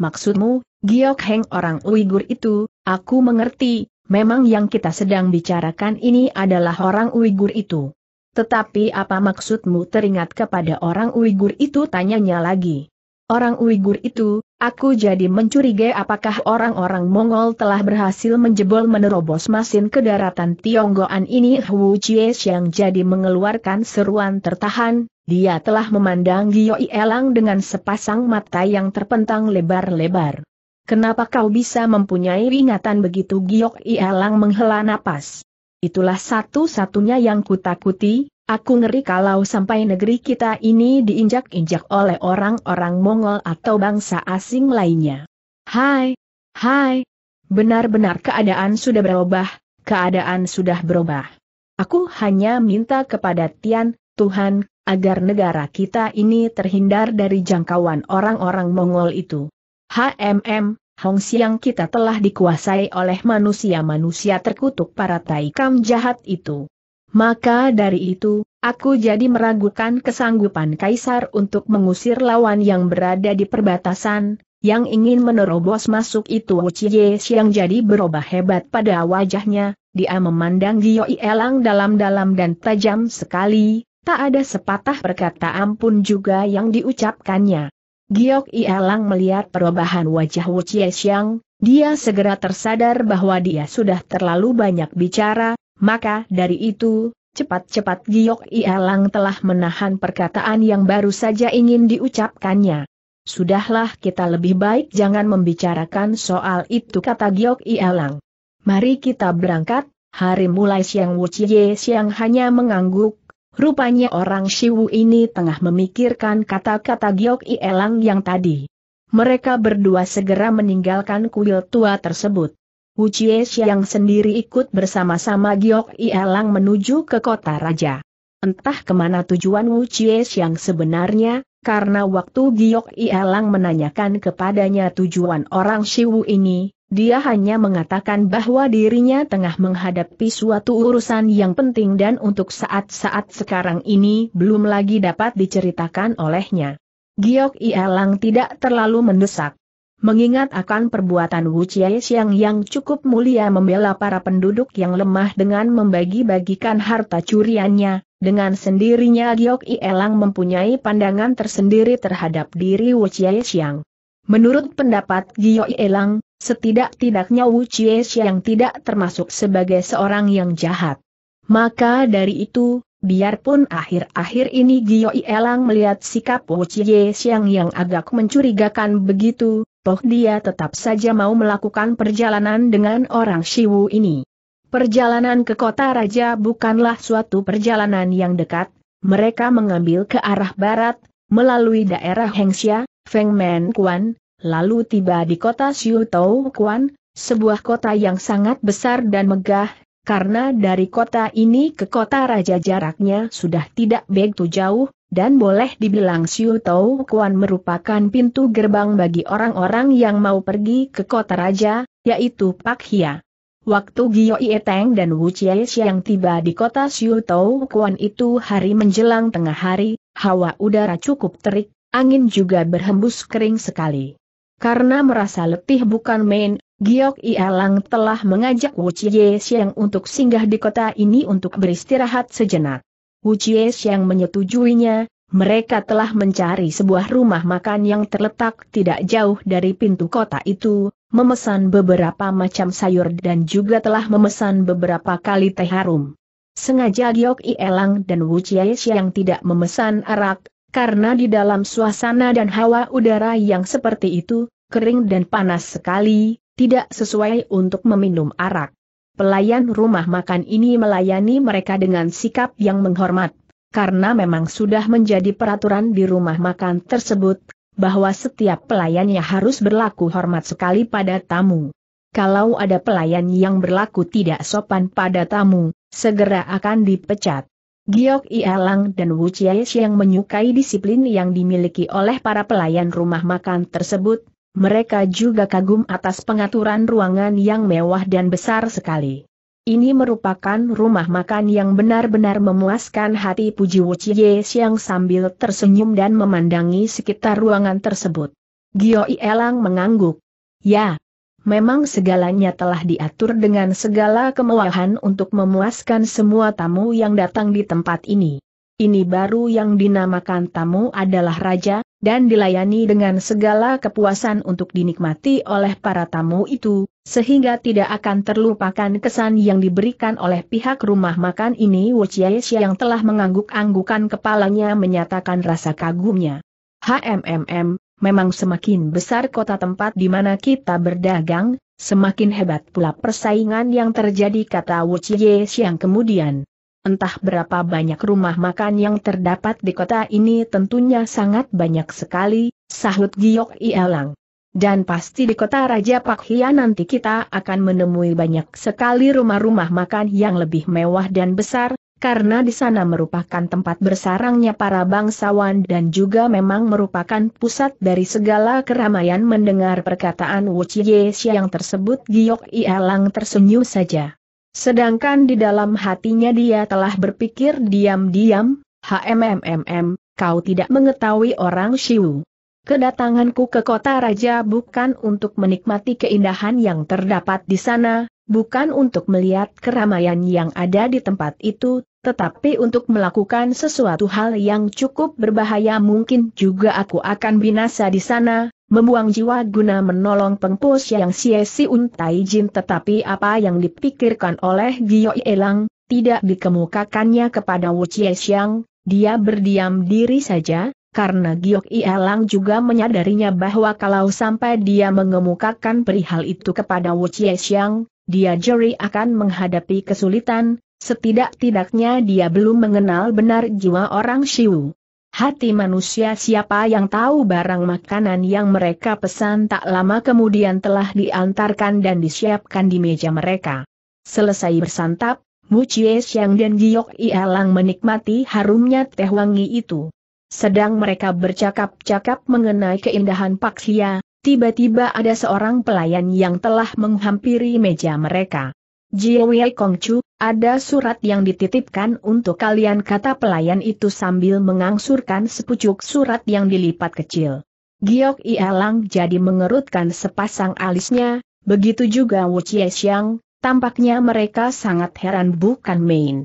Maksudmu, Giok Heng orang Uighur itu, aku mengerti, memang yang kita sedang bicarakan ini adalah orang Uighur itu. Tetapi apa maksudmu teringat kepada orang Uighur itu tanyanya lagi. Orang Uighur itu, Aku jadi mencurigai apakah orang-orang Mongol telah berhasil menjebol menerobos masin ke daratan Tionggoan ini Hu Chie yang jadi mengeluarkan seruan tertahan, dia telah memandang Gioi Elang dengan sepasang mata yang terpentang lebar-lebar. Kenapa kau bisa mempunyai ingatan begitu Gio Elang menghela napas? Itulah satu-satunya yang kutakuti, Aku ngeri kalau sampai negeri kita ini diinjak-injak oleh orang-orang Mongol atau bangsa asing lainnya. Hai, hai, benar-benar keadaan sudah berubah, keadaan sudah berubah. Aku hanya minta kepada Tian, Tuhan, agar negara kita ini terhindar dari jangkauan orang-orang Mongol itu. HMM, Hong Siang kita telah dikuasai oleh manusia-manusia terkutuk para taikam jahat itu. Maka dari itu, aku jadi meragukan kesanggupan Kaisar untuk mengusir lawan yang berada di perbatasan, yang ingin menerobos masuk itu Uchiye siang jadi berubah hebat pada wajahnya, dia memandang Gio Elang dalam-dalam dan tajam sekali, tak ada sepatah perkataan pun juga yang diucapkannya. Giok Ielang melihat perubahan wajah Wu siang. dia segera tersadar bahwa dia sudah terlalu banyak bicara, maka dari itu, cepat-cepat Giok Ielang telah menahan perkataan yang baru saja ingin diucapkannya. Sudahlah kita lebih baik jangan membicarakan soal itu kata Giok Ielang. Mari kita berangkat, hari mulai siang Wuchie siang hanya mengangguk, rupanya orang Shiwu ini tengah memikirkan kata-kata Giok Ielang yang tadi. Mereka berdua segera meninggalkan kuil tua tersebut. Wu Chie yang sendiri ikut bersama-sama Giok Ielang menuju ke kota raja. Entah kemana tujuan Wu Chie yang sebenarnya, karena waktu Giok Ielang menanyakan kepadanya tujuan orang Shiwu ini, dia hanya mengatakan bahwa dirinya tengah menghadapi suatu urusan yang penting dan untuk saat-saat sekarang ini belum lagi dapat diceritakan olehnya. Giok Ielang tidak terlalu mendesak. Mengingat akan perbuatan Wu Chie Xiang yang cukup mulia membela para penduduk yang lemah dengan membagi-bagikan harta curiannya, dengan sendirinya Giok Elang mempunyai pandangan tersendiri terhadap diri Wu Chie Xiang. Menurut pendapat Giok Elang, setidak-tidaknya Wu Chie Xiang tidak termasuk sebagai seorang yang jahat. Maka dari itu, Biarpun akhir-akhir ini I Elang melihat sikap Wu Chie Xiang yang agak mencurigakan begitu, toh dia tetap saja mau melakukan perjalanan dengan orang Shiwu ini. Perjalanan ke kota raja bukanlah suatu perjalanan yang dekat, mereka mengambil ke arah barat, melalui daerah Hengxia, Fengmen Kuan, lalu tiba di kota Xiutou Kuan, sebuah kota yang sangat besar dan megah, karena dari kota ini ke kota raja jaraknya sudah tidak begitu jauh, dan boleh dibilang Siu Tau Kuan merupakan pintu gerbang bagi orang-orang yang mau pergi ke kota raja, yaitu Pak Hia. Waktu Gio Ieteng dan Wu Chie yang tiba di kota Siu Tau Kuan itu hari menjelang tengah hari, hawa udara cukup terik, angin juga berhembus kering sekali. Karena merasa letih bukan main, Giok Ialang telah mengajak Wu Chie Xiang untuk singgah di kota ini untuk beristirahat sejenak. Wu Chie Xiang menyetujuinya, mereka telah mencari sebuah rumah makan yang terletak tidak jauh dari pintu kota itu, memesan beberapa macam sayur dan juga telah memesan beberapa kali teh harum. Sengaja Giok Ialang dan Wu Chie Xiang tidak memesan arak, karena di dalam suasana dan hawa udara yang seperti itu, kering dan panas sekali, tidak sesuai untuk meminum arak. Pelayan rumah makan ini melayani mereka dengan sikap yang menghormat, karena memang sudah menjadi peraturan di rumah makan tersebut, bahwa setiap pelayannya harus berlaku hormat sekali pada tamu. Kalau ada pelayan yang berlaku tidak sopan pada tamu, segera akan dipecat. Giok Ialang dan Wu Chiesh yang menyukai disiplin yang dimiliki oleh para pelayan rumah makan tersebut, mereka juga kagum atas pengaturan ruangan yang mewah dan besar sekali. Ini merupakan rumah makan yang benar-benar memuaskan hati Puji Wuchie Siang sambil tersenyum dan memandangi sekitar ruangan tersebut. Gio Elang mengangguk. Ya, memang segalanya telah diatur dengan segala kemewahan untuk memuaskan semua tamu yang datang di tempat ini. Ini baru yang dinamakan tamu adalah raja, dan dilayani dengan segala kepuasan untuk dinikmati oleh para tamu itu, sehingga tidak akan terlupakan kesan yang diberikan oleh pihak rumah makan ini Wuchiaisha yang telah mengangguk-anggukan kepalanya menyatakan rasa kagumnya. HMMM, memang semakin besar kota tempat di mana kita berdagang, semakin hebat pula persaingan yang terjadi kata Wuchiaisha yang kemudian. Entah berapa banyak rumah makan yang terdapat di kota ini tentunya sangat banyak sekali, sahut Giok Ielang. Dan pasti di kota Raja Pakhia nanti kita akan menemui banyak sekali rumah-rumah makan yang lebih mewah dan besar, karena di sana merupakan tempat bersarangnya para bangsawan dan juga memang merupakan pusat dari segala keramaian mendengar perkataan Wu Chie Xiang tersebut Giok Ielang tersenyum saja. Sedangkan di dalam hatinya dia telah berpikir diam-diam, HMMMM, kau tidak mengetahui orang Shiu. Kedatanganku ke kota raja bukan untuk menikmati keindahan yang terdapat di sana, bukan untuk melihat keramaian yang ada di tempat itu, tetapi untuk melakukan sesuatu hal yang cukup berbahaya mungkin juga aku akan binasa di sana, membuang jiwa guna menolong pengpos yang siesi untai jin tetapi apa yang dipikirkan oleh Gio Elang, tidak dikemukakannya kepada Wu Chie Xiang, dia berdiam diri saja, karena Giok Elang juga menyadarinya bahwa kalau sampai dia mengemukakan perihal itu kepada Wu Chie Xiang, dia jeri akan menghadapi kesulitan, setidak-tidaknya dia belum mengenal benar jiwa orang Shiu. Hati manusia siapa yang tahu barang makanan yang mereka pesan tak lama kemudian telah diantarkan dan disiapkan di meja mereka. Selesai bersantap, Mu Chie Xiang dan Giok Ialang menikmati harumnya teh wangi itu. Sedang mereka bercakap-cakap mengenai keindahan Paksia, tiba-tiba ada seorang pelayan yang telah menghampiri meja mereka. Jiwei Chu, ada surat yang dititipkan untuk kalian kata pelayan itu sambil mengangsurkan sepucuk surat yang dilipat kecil. Giok Ialang jadi mengerutkan sepasang alisnya, begitu juga Wu Xiang, tampaknya mereka sangat heran bukan main.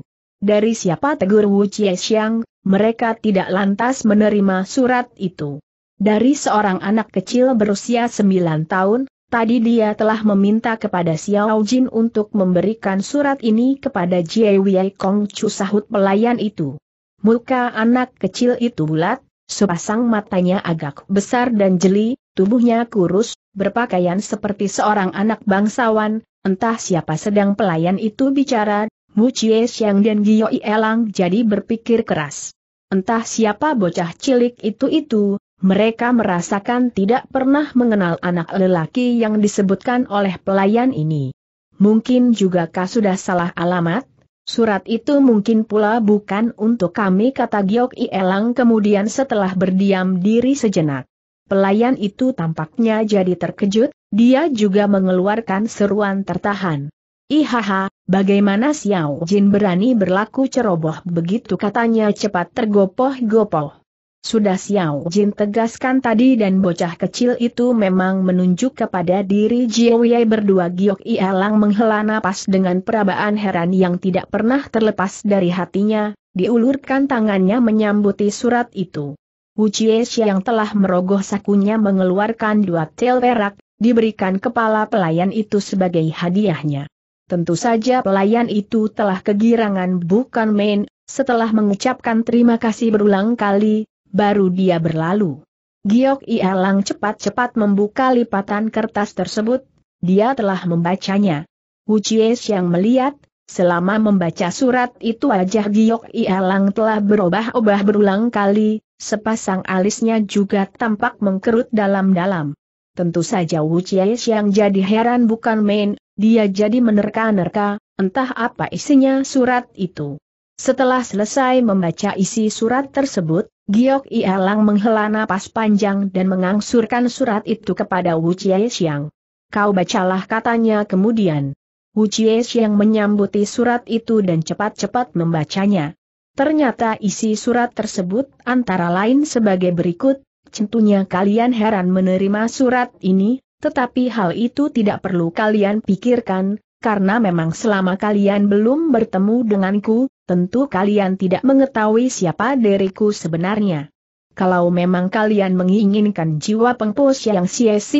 Dari siapa tegur Wu Xiang, mereka tidak lantas menerima surat itu. Dari seorang anak kecil berusia 9 tahun, Tadi dia telah meminta kepada Xiao Jin untuk memberikan surat ini kepada Jie Wei Kong Chu sahut pelayan itu. Muka anak kecil itu bulat, sepasang matanya agak besar dan jeli, tubuhnya kurus, berpakaian seperti seorang anak bangsawan, entah siapa sedang pelayan itu bicara, Mu Chie Xiang dan Gio Elang jadi berpikir keras. Entah siapa bocah cilik itu itu, mereka merasakan tidak pernah mengenal anak lelaki yang disebutkan oleh pelayan ini. Mungkin juga kau sudah salah alamat? Surat itu mungkin pula bukan untuk kami kata Giok Elang kemudian setelah berdiam diri sejenak. Pelayan itu tampaknya jadi terkejut, dia juga mengeluarkan seruan tertahan. Ihaha, bagaimana Xiao Jin berani berlaku ceroboh begitu katanya cepat tergopoh-gopoh. Sudah Xiao Jin tegaskan tadi dan bocah kecil itu memang menunjuk kepada diri Jiu Yai berdua Giok Ialang menghela napas dengan perabaan heran yang tidak pernah terlepas dari hatinya, diulurkan tangannya menyambuti surat itu. Wu Chie yang telah merogoh sakunya mengeluarkan dua tel perak, diberikan kepala pelayan itu sebagai hadiahnya. Tentu saja pelayan itu telah kegirangan bukan main, setelah mengucapkan terima kasih berulang kali, baru dia berlalu. Giok Ialang cepat-cepat membuka lipatan kertas tersebut, dia telah membacanya. Wu Chies yang melihat, selama membaca surat itu wajah Giok Ialang telah berubah-ubah berulang kali, sepasang alisnya juga tampak mengkerut dalam-dalam. Tentu saja Wu Chies yang jadi heran bukan main, dia jadi menerka-nerka, entah apa isinya surat itu. Setelah selesai membaca isi surat tersebut, Giok Ialang menghela napas panjang dan mengangsurkan surat itu kepada Wu Chie Xiang. Kau bacalah katanya kemudian. Wu Chie Xiang menyambuti surat itu dan cepat-cepat membacanya. Ternyata isi surat tersebut antara lain sebagai berikut, tentunya kalian heran menerima surat ini, tetapi hal itu tidak perlu kalian pikirkan, karena memang selama kalian belum bertemu denganku, tentu kalian tidak mengetahui siapa diriku sebenarnya. Kalau memang kalian menginginkan jiwa pengpos yang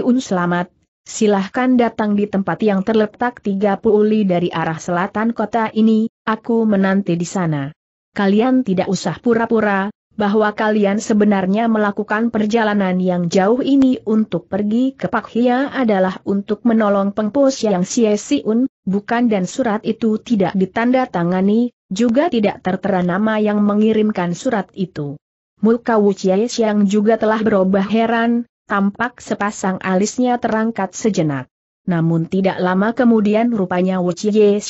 un selamat, silahkan datang di tempat yang terletak 30 li dari arah selatan kota ini, aku menanti di sana. Kalian tidak usah pura-pura, bahwa kalian sebenarnya melakukan perjalanan yang jauh ini untuk pergi ke Pak Hia adalah untuk menolong pengpus yang Sia Siun, bukan dan surat itu tidak ditandatangani, juga tidak tertera nama yang mengirimkan surat itu. Muka Wu yang juga telah berubah heran, tampak sepasang alisnya terangkat sejenak. Namun tidak lama kemudian rupanya Wu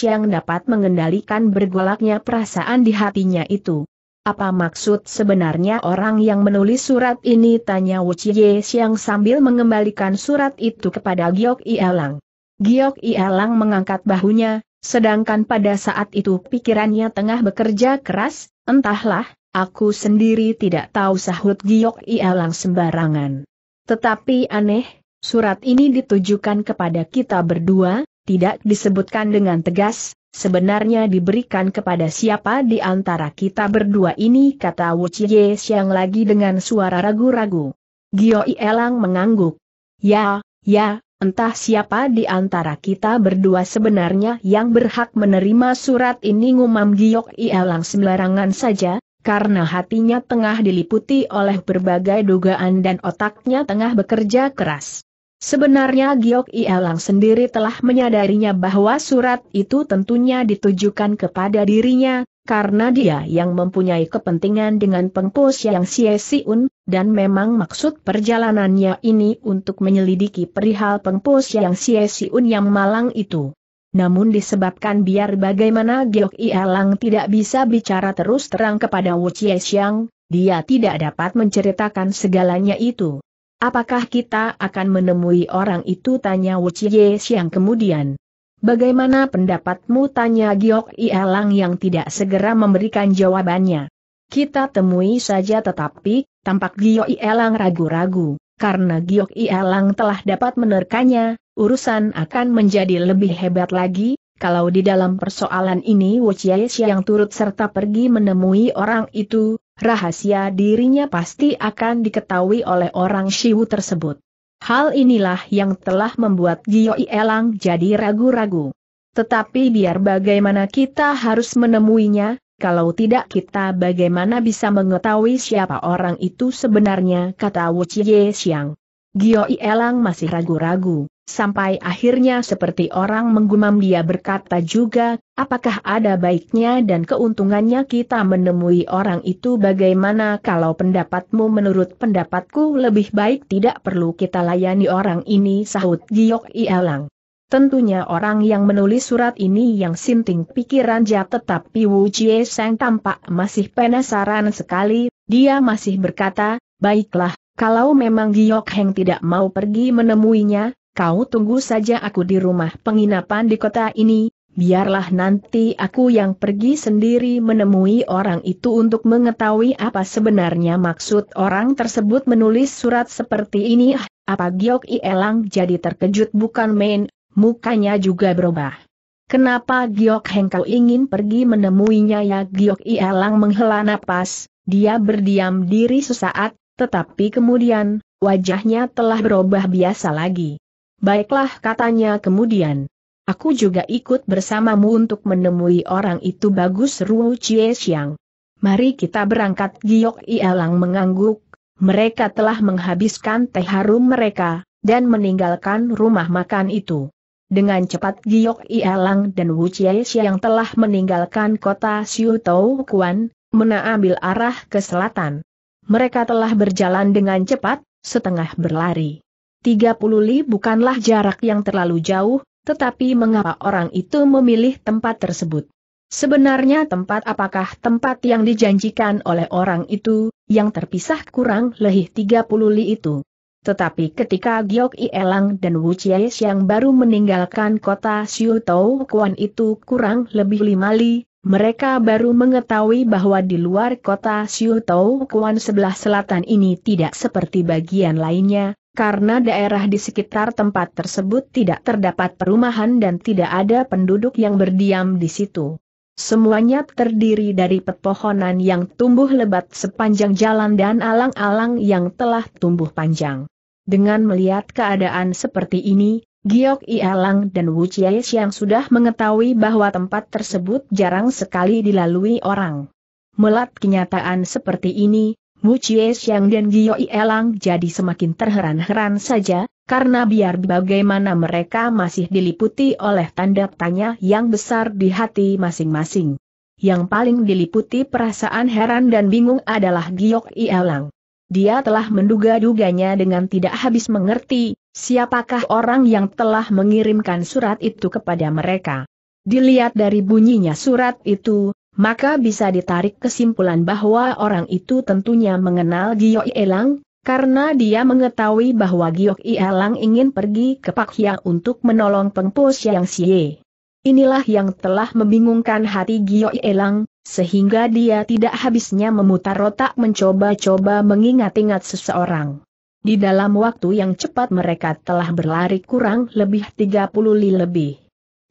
yang dapat mengendalikan bergolaknya perasaan di hatinya itu. Apa maksud sebenarnya orang yang menulis surat ini? Tanya Wu Chie Xiang sambil mengembalikan surat itu kepada Giok Ielang. Giok Ielang mengangkat bahunya, sedangkan pada saat itu pikirannya tengah bekerja keras, entahlah, aku sendiri tidak tahu sahut Giok Ielang sembarangan. Tetapi aneh, surat ini ditujukan kepada kita berdua, tidak disebutkan dengan tegas, sebenarnya diberikan kepada siapa di antara kita berdua ini kata Wu Chie Xiang lagi dengan suara ragu-ragu. Gio Elang mengangguk. Ya, ya, entah siapa di antara kita berdua sebenarnya yang berhak menerima surat ini ngumam Gio Elang sembarangan saja, karena hatinya tengah diliputi oleh berbagai dugaan dan otaknya tengah bekerja keras. Sebenarnya Giok Ielang sendiri telah menyadarinya bahwa surat itu tentunya ditujukan kepada dirinya, karena dia yang mempunyai kepentingan dengan pengpos yang Xie Siun, dan memang maksud perjalanannya ini untuk menyelidiki perihal pengpos yang Xie Siun yang malang itu. Namun disebabkan biar bagaimana Giok Ielang tidak bisa bicara terus terang kepada Wu Chie Xiang, dia tidak dapat menceritakan segalanya itu. Apakah kita akan menemui orang itu? Tanya Wu Chie Xiang kemudian. Bagaimana pendapatmu? Tanya Giok Ielang yang tidak segera memberikan jawabannya. Kita temui saja tetapi, tampak Giok Ielang ragu-ragu, karena Giok Ielang telah dapat menerkanya, urusan akan menjadi lebih hebat lagi, kalau di dalam persoalan ini Wu Chie Xiang turut serta pergi menemui orang itu, rahasia dirinya pasti akan diketahui oleh orang Shiwu tersebut. Hal inilah yang telah membuat Gio Elang jadi ragu-ragu. Tetapi biar bagaimana kita harus menemuinya, kalau tidak kita bagaimana bisa mengetahui siapa orang itu sebenarnya kata Wu Chie Xiang. Gio Ielang masih ragu-ragu, sampai akhirnya seperti orang menggumam dia berkata juga, apakah ada baiknya dan keuntungannya kita menemui orang itu bagaimana kalau pendapatmu menurut pendapatku lebih baik tidak perlu kita layani orang ini sahut Gio Ielang. Tentunya orang yang menulis surat ini yang sinting pikiran jat tetapi Wu Jie Seng tampak masih penasaran sekali, dia masih berkata, baiklah, kalau memang Giok Heng tidak mau pergi menemuinya, kau tunggu saja aku di rumah penginapan di kota ini, biarlah nanti aku yang pergi sendiri menemui orang itu untuk mengetahui apa sebenarnya maksud orang tersebut menulis surat seperti ini. Ah, apa Giok Ielang jadi terkejut bukan main, mukanya juga berubah. Kenapa Giok Heng kau ingin pergi menemuinya ya Giok Ielang menghela napas, dia berdiam diri sesaat, tetapi kemudian, wajahnya telah berubah biasa lagi. Baiklah katanya kemudian. Aku juga ikut bersamamu untuk menemui orang itu bagus Ruo Chie Xiang. Mari kita berangkat Giok Ielang mengangguk, mereka telah menghabiskan teh harum mereka, dan meninggalkan rumah makan itu. Dengan cepat Giok Ielang dan Wu Chie yang telah meninggalkan kota Siu Tau Kuan, menaambil arah ke selatan mereka telah berjalan dengan cepat, setengah berlari. 30 li bukanlah jarak yang terlalu jauh, tetapi mengapa orang itu memilih tempat tersebut? Sebenarnya tempat apakah tempat yang dijanjikan oleh orang itu, yang terpisah kurang lebih 30 li itu. Tetapi ketika Giok Elang dan Wu Chies yang baru meninggalkan kota Siu Tau Kuan itu kurang lebih lima li, mereka baru mengetahui bahwa di luar kota Siu Tau Kuan sebelah selatan ini tidak seperti bagian lainnya, karena daerah di sekitar tempat tersebut tidak terdapat perumahan dan tidak ada penduduk yang berdiam di situ. Semuanya terdiri dari pepohonan yang tumbuh lebat sepanjang jalan dan alang-alang yang telah tumbuh panjang. Dengan melihat keadaan seperti ini, Giok Ialang dan Wu Chies yang sudah mengetahui bahwa tempat tersebut jarang sekali dilalui orang. Melat kenyataan seperti ini, Wu Chies yang dan Giok Ialang jadi semakin terheran-heran saja, karena biar bagaimana mereka masih diliputi oleh tanda tanya yang besar di hati masing-masing. Yang paling diliputi perasaan heran dan bingung adalah Giok Ialang. Dia telah menduga-duganya dengan tidak habis mengerti, Siapakah orang yang telah mengirimkan surat itu kepada mereka? Dilihat dari bunyinya surat itu, maka bisa ditarik kesimpulan bahwa orang itu tentunya mengenal Gio Elang, karena dia mengetahui bahwa Gio Elang ingin pergi ke Pakhia untuk menolong Pengpos Yang Siye. Inilah yang telah membingungkan hati Gio Elang, sehingga dia tidak habisnya memutar otak mencoba-coba mengingat-ingat seseorang. Di dalam waktu yang cepat mereka telah berlari kurang lebih 30 li lebih.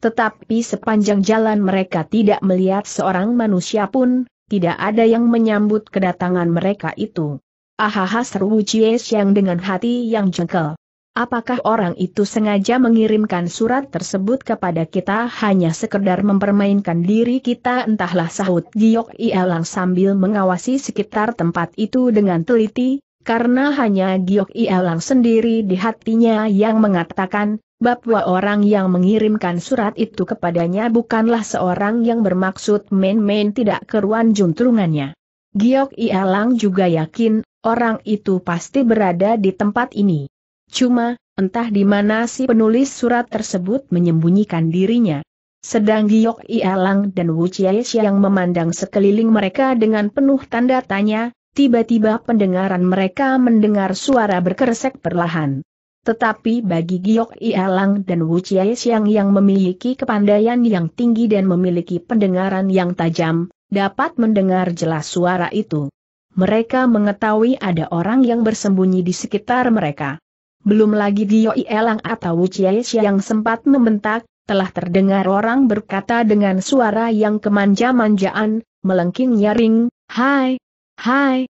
Tetapi sepanjang jalan mereka tidak melihat seorang manusia pun, tidak ada yang menyambut kedatangan mereka itu. Ahaha seru Cies yang dengan hati yang jengkel. Apakah orang itu sengaja mengirimkan surat tersebut kepada kita hanya sekedar mempermainkan diri kita entahlah sahut Giok Ielang sambil mengawasi sekitar tempat itu dengan teliti, karena hanya Giok Ialang sendiri di hatinya yang mengatakan, bahwa orang yang mengirimkan surat itu kepadanya bukanlah seorang yang bermaksud main-main tidak keruan juntrungannya. Giok Ialang juga yakin, orang itu pasti berada di tempat ini. Cuma, entah di mana si penulis surat tersebut menyembunyikan dirinya. Sedang Giok Ialang dan Wu Chie yang memandang sekeliling mereka dengan penuh tanda tanya, tiba-tiba pendengaran mereka mendengar suara berkeresek perlahan. Tetapi bagi Giok Ialang dan Wu Chiai Siang yang memiliki kepandaian yang tinggi dan memiliki pendengaran yang tajam, dapat mendengar jelas suara itu. Mereka mengetahui ada orang yang bersembunyi di sekitar mereka. Belum lagi Giok Ialang atau Wu Chiai Siang sempat membentak, telah terdengar orang berkata dengan suara yang kemanja-manjaan, melengking nyaring, Hai, Hai.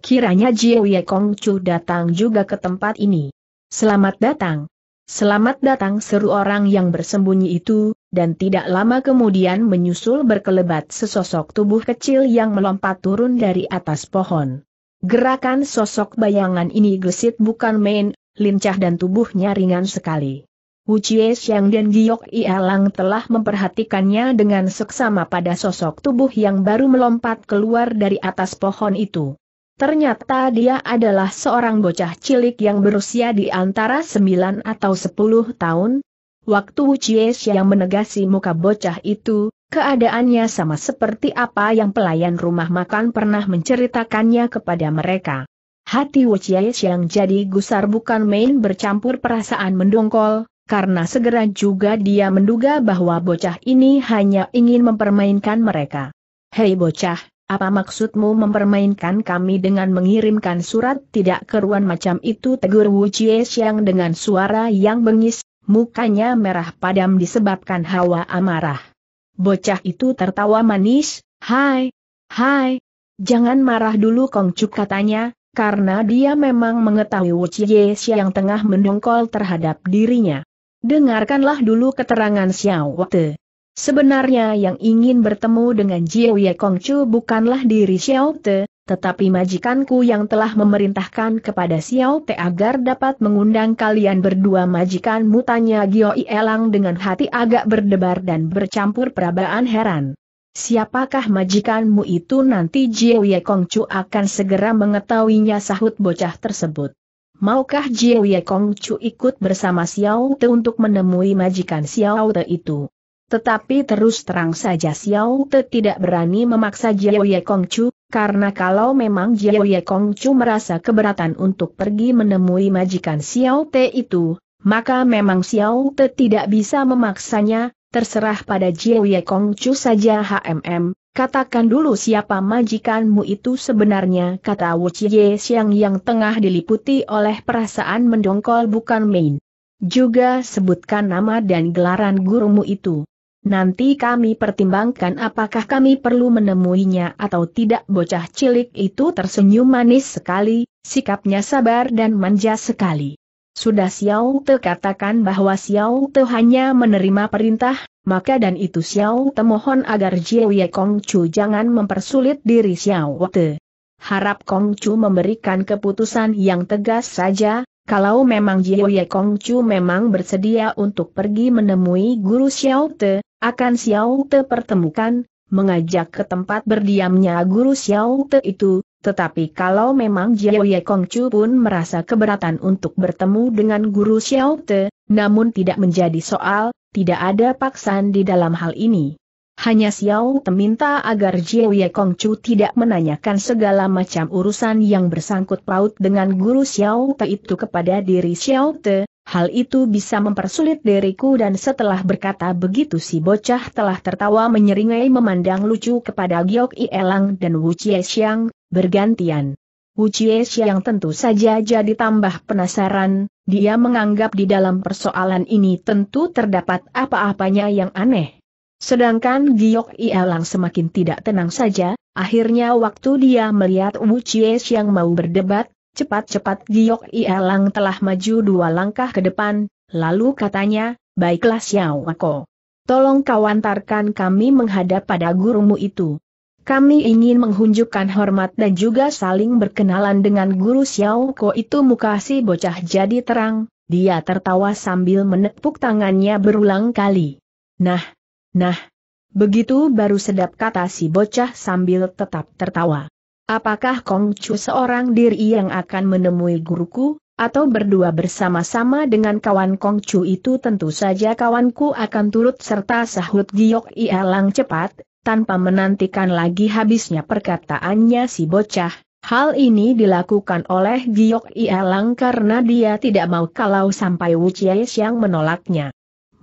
Kiranya Jie Kong Chu datang juga ke tempat ini. Selamat datang. Selamat datang seru orang yang bersembunyi itu, dan tidak lama kemudian menyusul berkelebat sesosok tubuh kecil yang melompat turun dari atas pohon. Gerakan sosok bayangan ini gesit bukan main, lincah dan tubuhnya ringan sekali. Wu Chie Xiang dan Giok Ialang telah memperhatikannya dengan seksama pada sosok tubuh yang baru melompat keluar dari atas pohon itu. Ternyata dia adalah seorang bocah cilik yang berusia di antara 9 atau 10 tahun. Waktu Wu Chie menegasi muka bocah itu, keadaannya sama seperti apa yang pelayan rumah makan pernah menceritakannya kepada mereka. Hati Wu Chie jadi gusar bukan main bercampur perasaan mendongkol, karena segera juga dia menduga bahwa bocah ini hanya ingin mempermainkan mereka. Hei bocah, apa maksudmu mempermainkan kami dengan mengirimkan surat tidak keruan macam itu? Tegur Wu Chie dengan suara yang bengis, mukanya merah padam disebabkan hawa amarah. Bocah itu tertawa manis, hai, hai, jangan marah dulu Kong Chuk katanya, karena dia memang mengetahui Wu Chie tengah mendongkol terhadap dirinya. Dengarkanlah dulu keterangan Xiao Te. Sebenarnya yang ingin bertemu dengan Jiu Ye Chu bukanlah diri Xiao Te, tetapi majikanku yang telah memerintahkan kepada Xiao Te agar dapat mengundang kalian berdua majikanmu tanya Gio Elang dengan hati agak berdebar dan bercampur perabaan heran. Siapakah majikanmu itu nanti Jiu Ye Chu akan segera mengetahuinya sahut bocah tersebut. Maukah Jie Kong Chu ikut bersama Xiao Te untuk menemui majikan Xiao Te itu? Tetapi terus terang saja Xiao Te tidak berani memaksa Jie Kong Chu, karena kalau memang Jie Kong Chu merasa keberatan untuk pergi menemui majikan Xiao Te itu, maka memang Xiao Te tidak bisa memaksanya, terserah pada Jie Kong Chu saja HMM, Katakan dulu siapa majikanmu itu sebenarnya kata Wu Chie Xiang yang tengah diliputi oleh perasaan mendongkol bukan main. Juga sebutkan nama dan gelaran gurumu itu. Nanti kami pertimbangkan apakah kami perlu menemuinya atau tidak bocah cilik itu tersenyum manis sekali, sikapnya sabar dan manja sekali. Sudah Xiao Te katakan bahwa Xiao Te hanya menerima perintah, maka dan itu Xiao Te mohon agar Jie Ye Kong Chu jangan mempersulit diri Xiao Te. Harap Kong Chu memberikan keputusan yang tegas saja, kalau memang Jie Ye Kong Chu memang bersedia untuk pergi menemui guru Xiao Te, akan Xiao Te pertemukan, mengajak ke tempat berdiamnya guru Xiao Te itu, tetapi kalau memang Jiao Ye Kongcu pun merasa keberatan untuk bertemu dengan Guru Xiao Te, namun tidak menjadi soal, tidak ada paksaan di dalam hal ini. Hanya Xiao Te minta agar Jiao Ye Kongcu tidak menanyakan segala macam urusan yang bersangkut paut dengan Guru Xiao Te itu kepada diri Xiao Te, Hal itu bisa mempersulit diriku dan setelah berkata begitu si bocah telah tertawa menyeringai memandang lucu kepada Giok Elang dan Wu Chie Xiang, bergantian. Wu Chie Xiang tentu saja jadi tambah penasaran, dia menganggap di dalam persoalan ini tentu terdapat apa-apanya yang aneh. Sedangkan Giok Elang semakin tidak tenang saja, akhirnya waktu dia melihat Wu Chie Xiang mau berdebat, Cepat-cepat Giok Ielang telah maju dua langkah ke depan, lalu katanya, baiklah Xiao Wako. Tolong kau antarkan kami menghadap pada gurumu itu. Kami ingin menghunjukkan hormat dan juga saling berkenalan dengan guru Xiao Ko itu muka si bocah jadi terang, dia tertawa sambil menepuk tangannya berulang kali. Nah, nah, begitu baru sedap kata si bocah sambil tetap tertawa. Apakah Kong Chu seorang diri yang akan menemui guruku, atau berdua bersama-sama dengan kawan Kong Chu itu tentu saja kawanku akan turut serta sahut giok ialang cepat, tanpa menantikan lagi habisnya perkataannya si bocah. Hal ini dilakukan oleh Giok Ielang karena dia tidak mau kalau sampai Wu Chies yang menolaknya.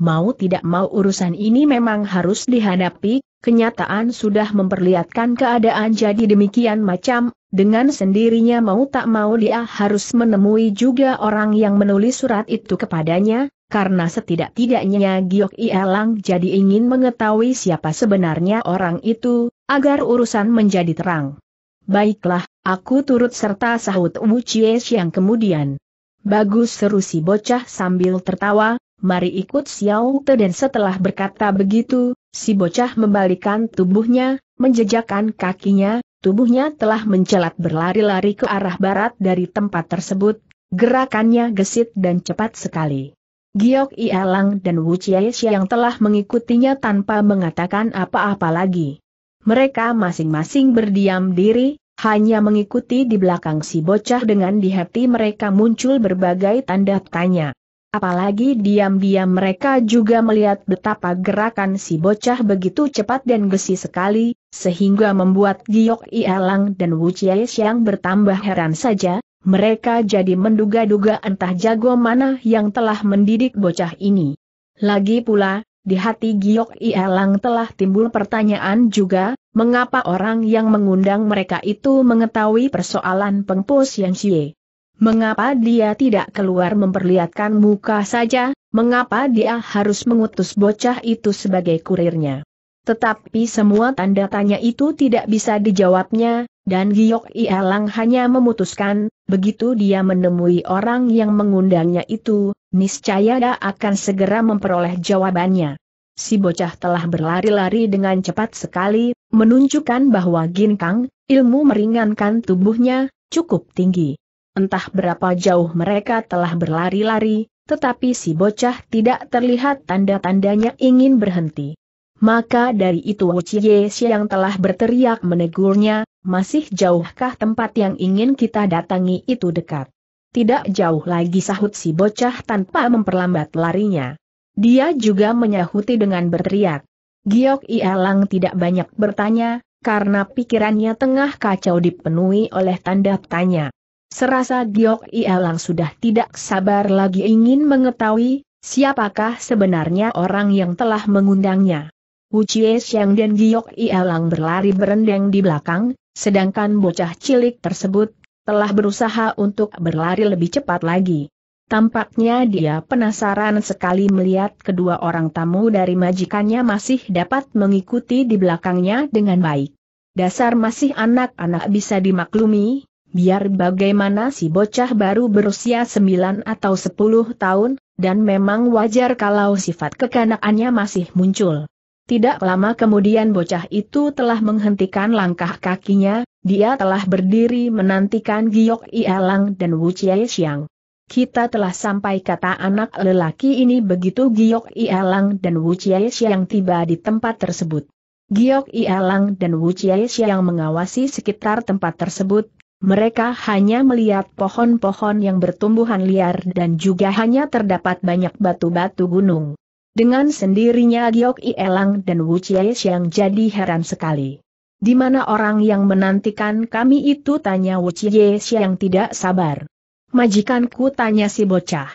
Mau tidak mau urusan ini memang harus dihadapi, kenyataan sudah memperlihatkan keadaan jadi demikian macam, dengan sendirinya mau tak mau dia harus menemui juga orang yang menulis surat itu kepadanya, karena setidak-tidaknya Giok ielang jadi ingin mengetahui siapa sebenarnya orang itu, agar urusan menjadi terang. Baiklah, aku turut serta sahut Wu Chie yang kemudian. Bagus seru si bocah sambil tertawa, mari ikut Xiao Te dan setelah berkata begitu, Si bocah membalikan tubuhnya, menjejakkan kakinya, tubuhnya telah mencelat berlari-lari ke arah barat dari tempat tersebut, gerakannya gesit dan cepat sekali. Giok Ialang dan Wu Chiaisha yang telah mengikutinya tanpa mengatakan apa-apa lagi. Mereka masing-masing berdiam diri, hanya mengikuti di belakang si bocah dengan di hati mereka muncul berbagai tanda tanya. Apalagi diam-diam mereka juga melihat betapa gerakan si bocah begitu cepat dan gesi sekali, sehingga membuat Giok Ialang dan Wu Chie yang bertambah heran saja, mereka jadi menduga-duga entah jago mana yang telah mendidik bocah ini. Lagi pula, di hati Giok Ialang telah timbul pertanyaan juga, mengapa orang yang mengundang mereka itu mengetahui persoalan pengpos yang Xie. Mengapa dia tidak keluar memperlihatkan muka saja, mengapa dia harus mengutus bocah itu sebagai kurirnya? Tetapi semua tanda tanya itu tidak bisa dijawabnya, dan Giok Ialang hanya memutuskan, begitu dia menemui orang yang mengundangnya itu, niscaya dia akan segera memperoleh jawabannya. Si bocah telah berlari-lari dengan cepat sekali, menunjukkan bahwa ginkang, ilmu meringankan tubuhnya, cukup tinggi. Entah berapa jauh mereka telah berlari-lari, tetapi si bocah tidak terlihat tanda-tandanya ingin berhenti. Maka dari itu Wuchie yang telah berteriak menegurnya, masih jauhkah tempat yang ingin kita datangi itu dekat? Tidak jauh lagi sahut si bocah tanpa memperlambat larinya. Dia juga menyahuti dengan berteriak. Giok Ialang tidak banyak bertanya, karena pikirannya tengah kacau dipenuhi oleh tanda tanya. Serasa Giok Ielang sudah tidak sabar lagi ingin mengetahui, siapakah sebenarnya orang yang telah mengundangnya. Wu Chie Xiang dan Giok Ielang berlari berendeng di belakang, sedangkan bocah cilik tersebut, telah berusaha untuk berlari lebih cepat lagi. Tampaknya dia penasaran sekali melihat kedua orang tamu dari majikannya masih dapat mengikuti di belakangnya dengan baik. Dasar masih anak-anak bisa dimaklumi, Biar bagaimana si bocah baru berusia 9 atau 10 tahun, dan memang wajar kalau sifat kekanakannya masih muncul. Tidak lama kemudian bocah itu telah menghentikan langkah kakinya, dia telah berdiri menantikan Giok Ialang dan Wu Chie Xiang. Kita telah sampai kata anak lelaki ini begitu Giok Ialang dan Wu Chie Xiang tiba di tempat tersebut. Giok Ialang dan Wu Chie Xiang mengawasi sekitar tempat tersebut, mereka hanya melihat pohon-pohon yang bertumbuhan liar dan juga hanya terdapat banyak batu-batu gunung. Dengan sendirinya Giok Elang dan Wu Chies yang jadi heran sekali. Di mana orang yang menantikan kami itu tanya Wu Chies yang tidak sabar. Majikanku tanya si bocah.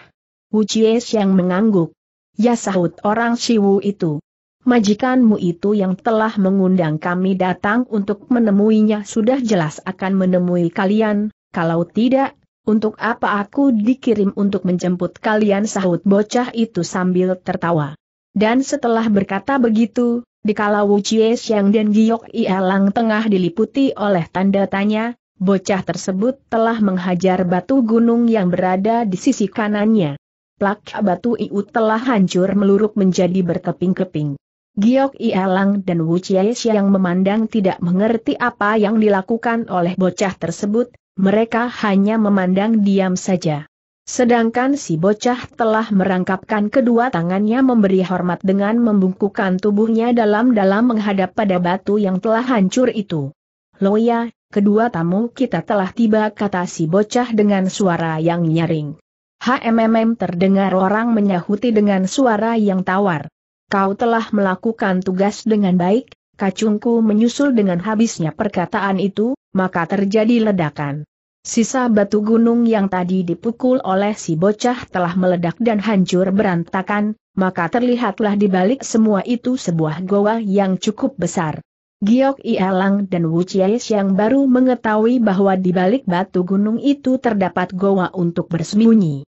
Wu Chies yang mengangguk. Ya sahut orang Siwu itu majikanmu itu yang telah mengundang kami datang untuk menemuinya sudah jelas akan menemui kalian, kalau tidak, untuk apa aku dikirim untuk menjemput kalian sahut bocah itu sambil tertawa. Dan setelah berkata begitu, dikala Wu Chie dan Giok Ialang tengah diliputi oleh tanda tanya, bocah tersebut telah menghajar batu gunung yang berada di sisi kanannya. Plak batu itu telah hancur meluruk menjadi berkeping-keping. Giok Ialang dan Wu Chiesh yang memandang tidak mengerti apa yang dilakukan oleh bocah tersebut, mereka hanya memandang diam saja. Sedangkan si bocah telah merangkapkan kedua tangannya memberi hormat dengan membungkukkan tubuhnya dalam-dalam menghadap pada batu yang telah hancur itu. Loya, kedua tamu kita telah tiba kata si bocah dengan suara yang nyaring. HMMM terdengar orang menyahuti dengan suara yang tawar kau telah melakukan tugas dengan baik, kacungku menyusul dengan habisnya perkataan itu, maka terjadi ledakan. Sisa batu gunung yang tadi dipukul oleh si bocah telah meledak dan hancur berantakan, maka terlihatlah di balik semua itu sebuah goa yang cukup besar. Giok Ialang dan Wu Chies yang baru mengetahui bahwa di balik batu gunung itu terdapat goa untuk bersembunyi.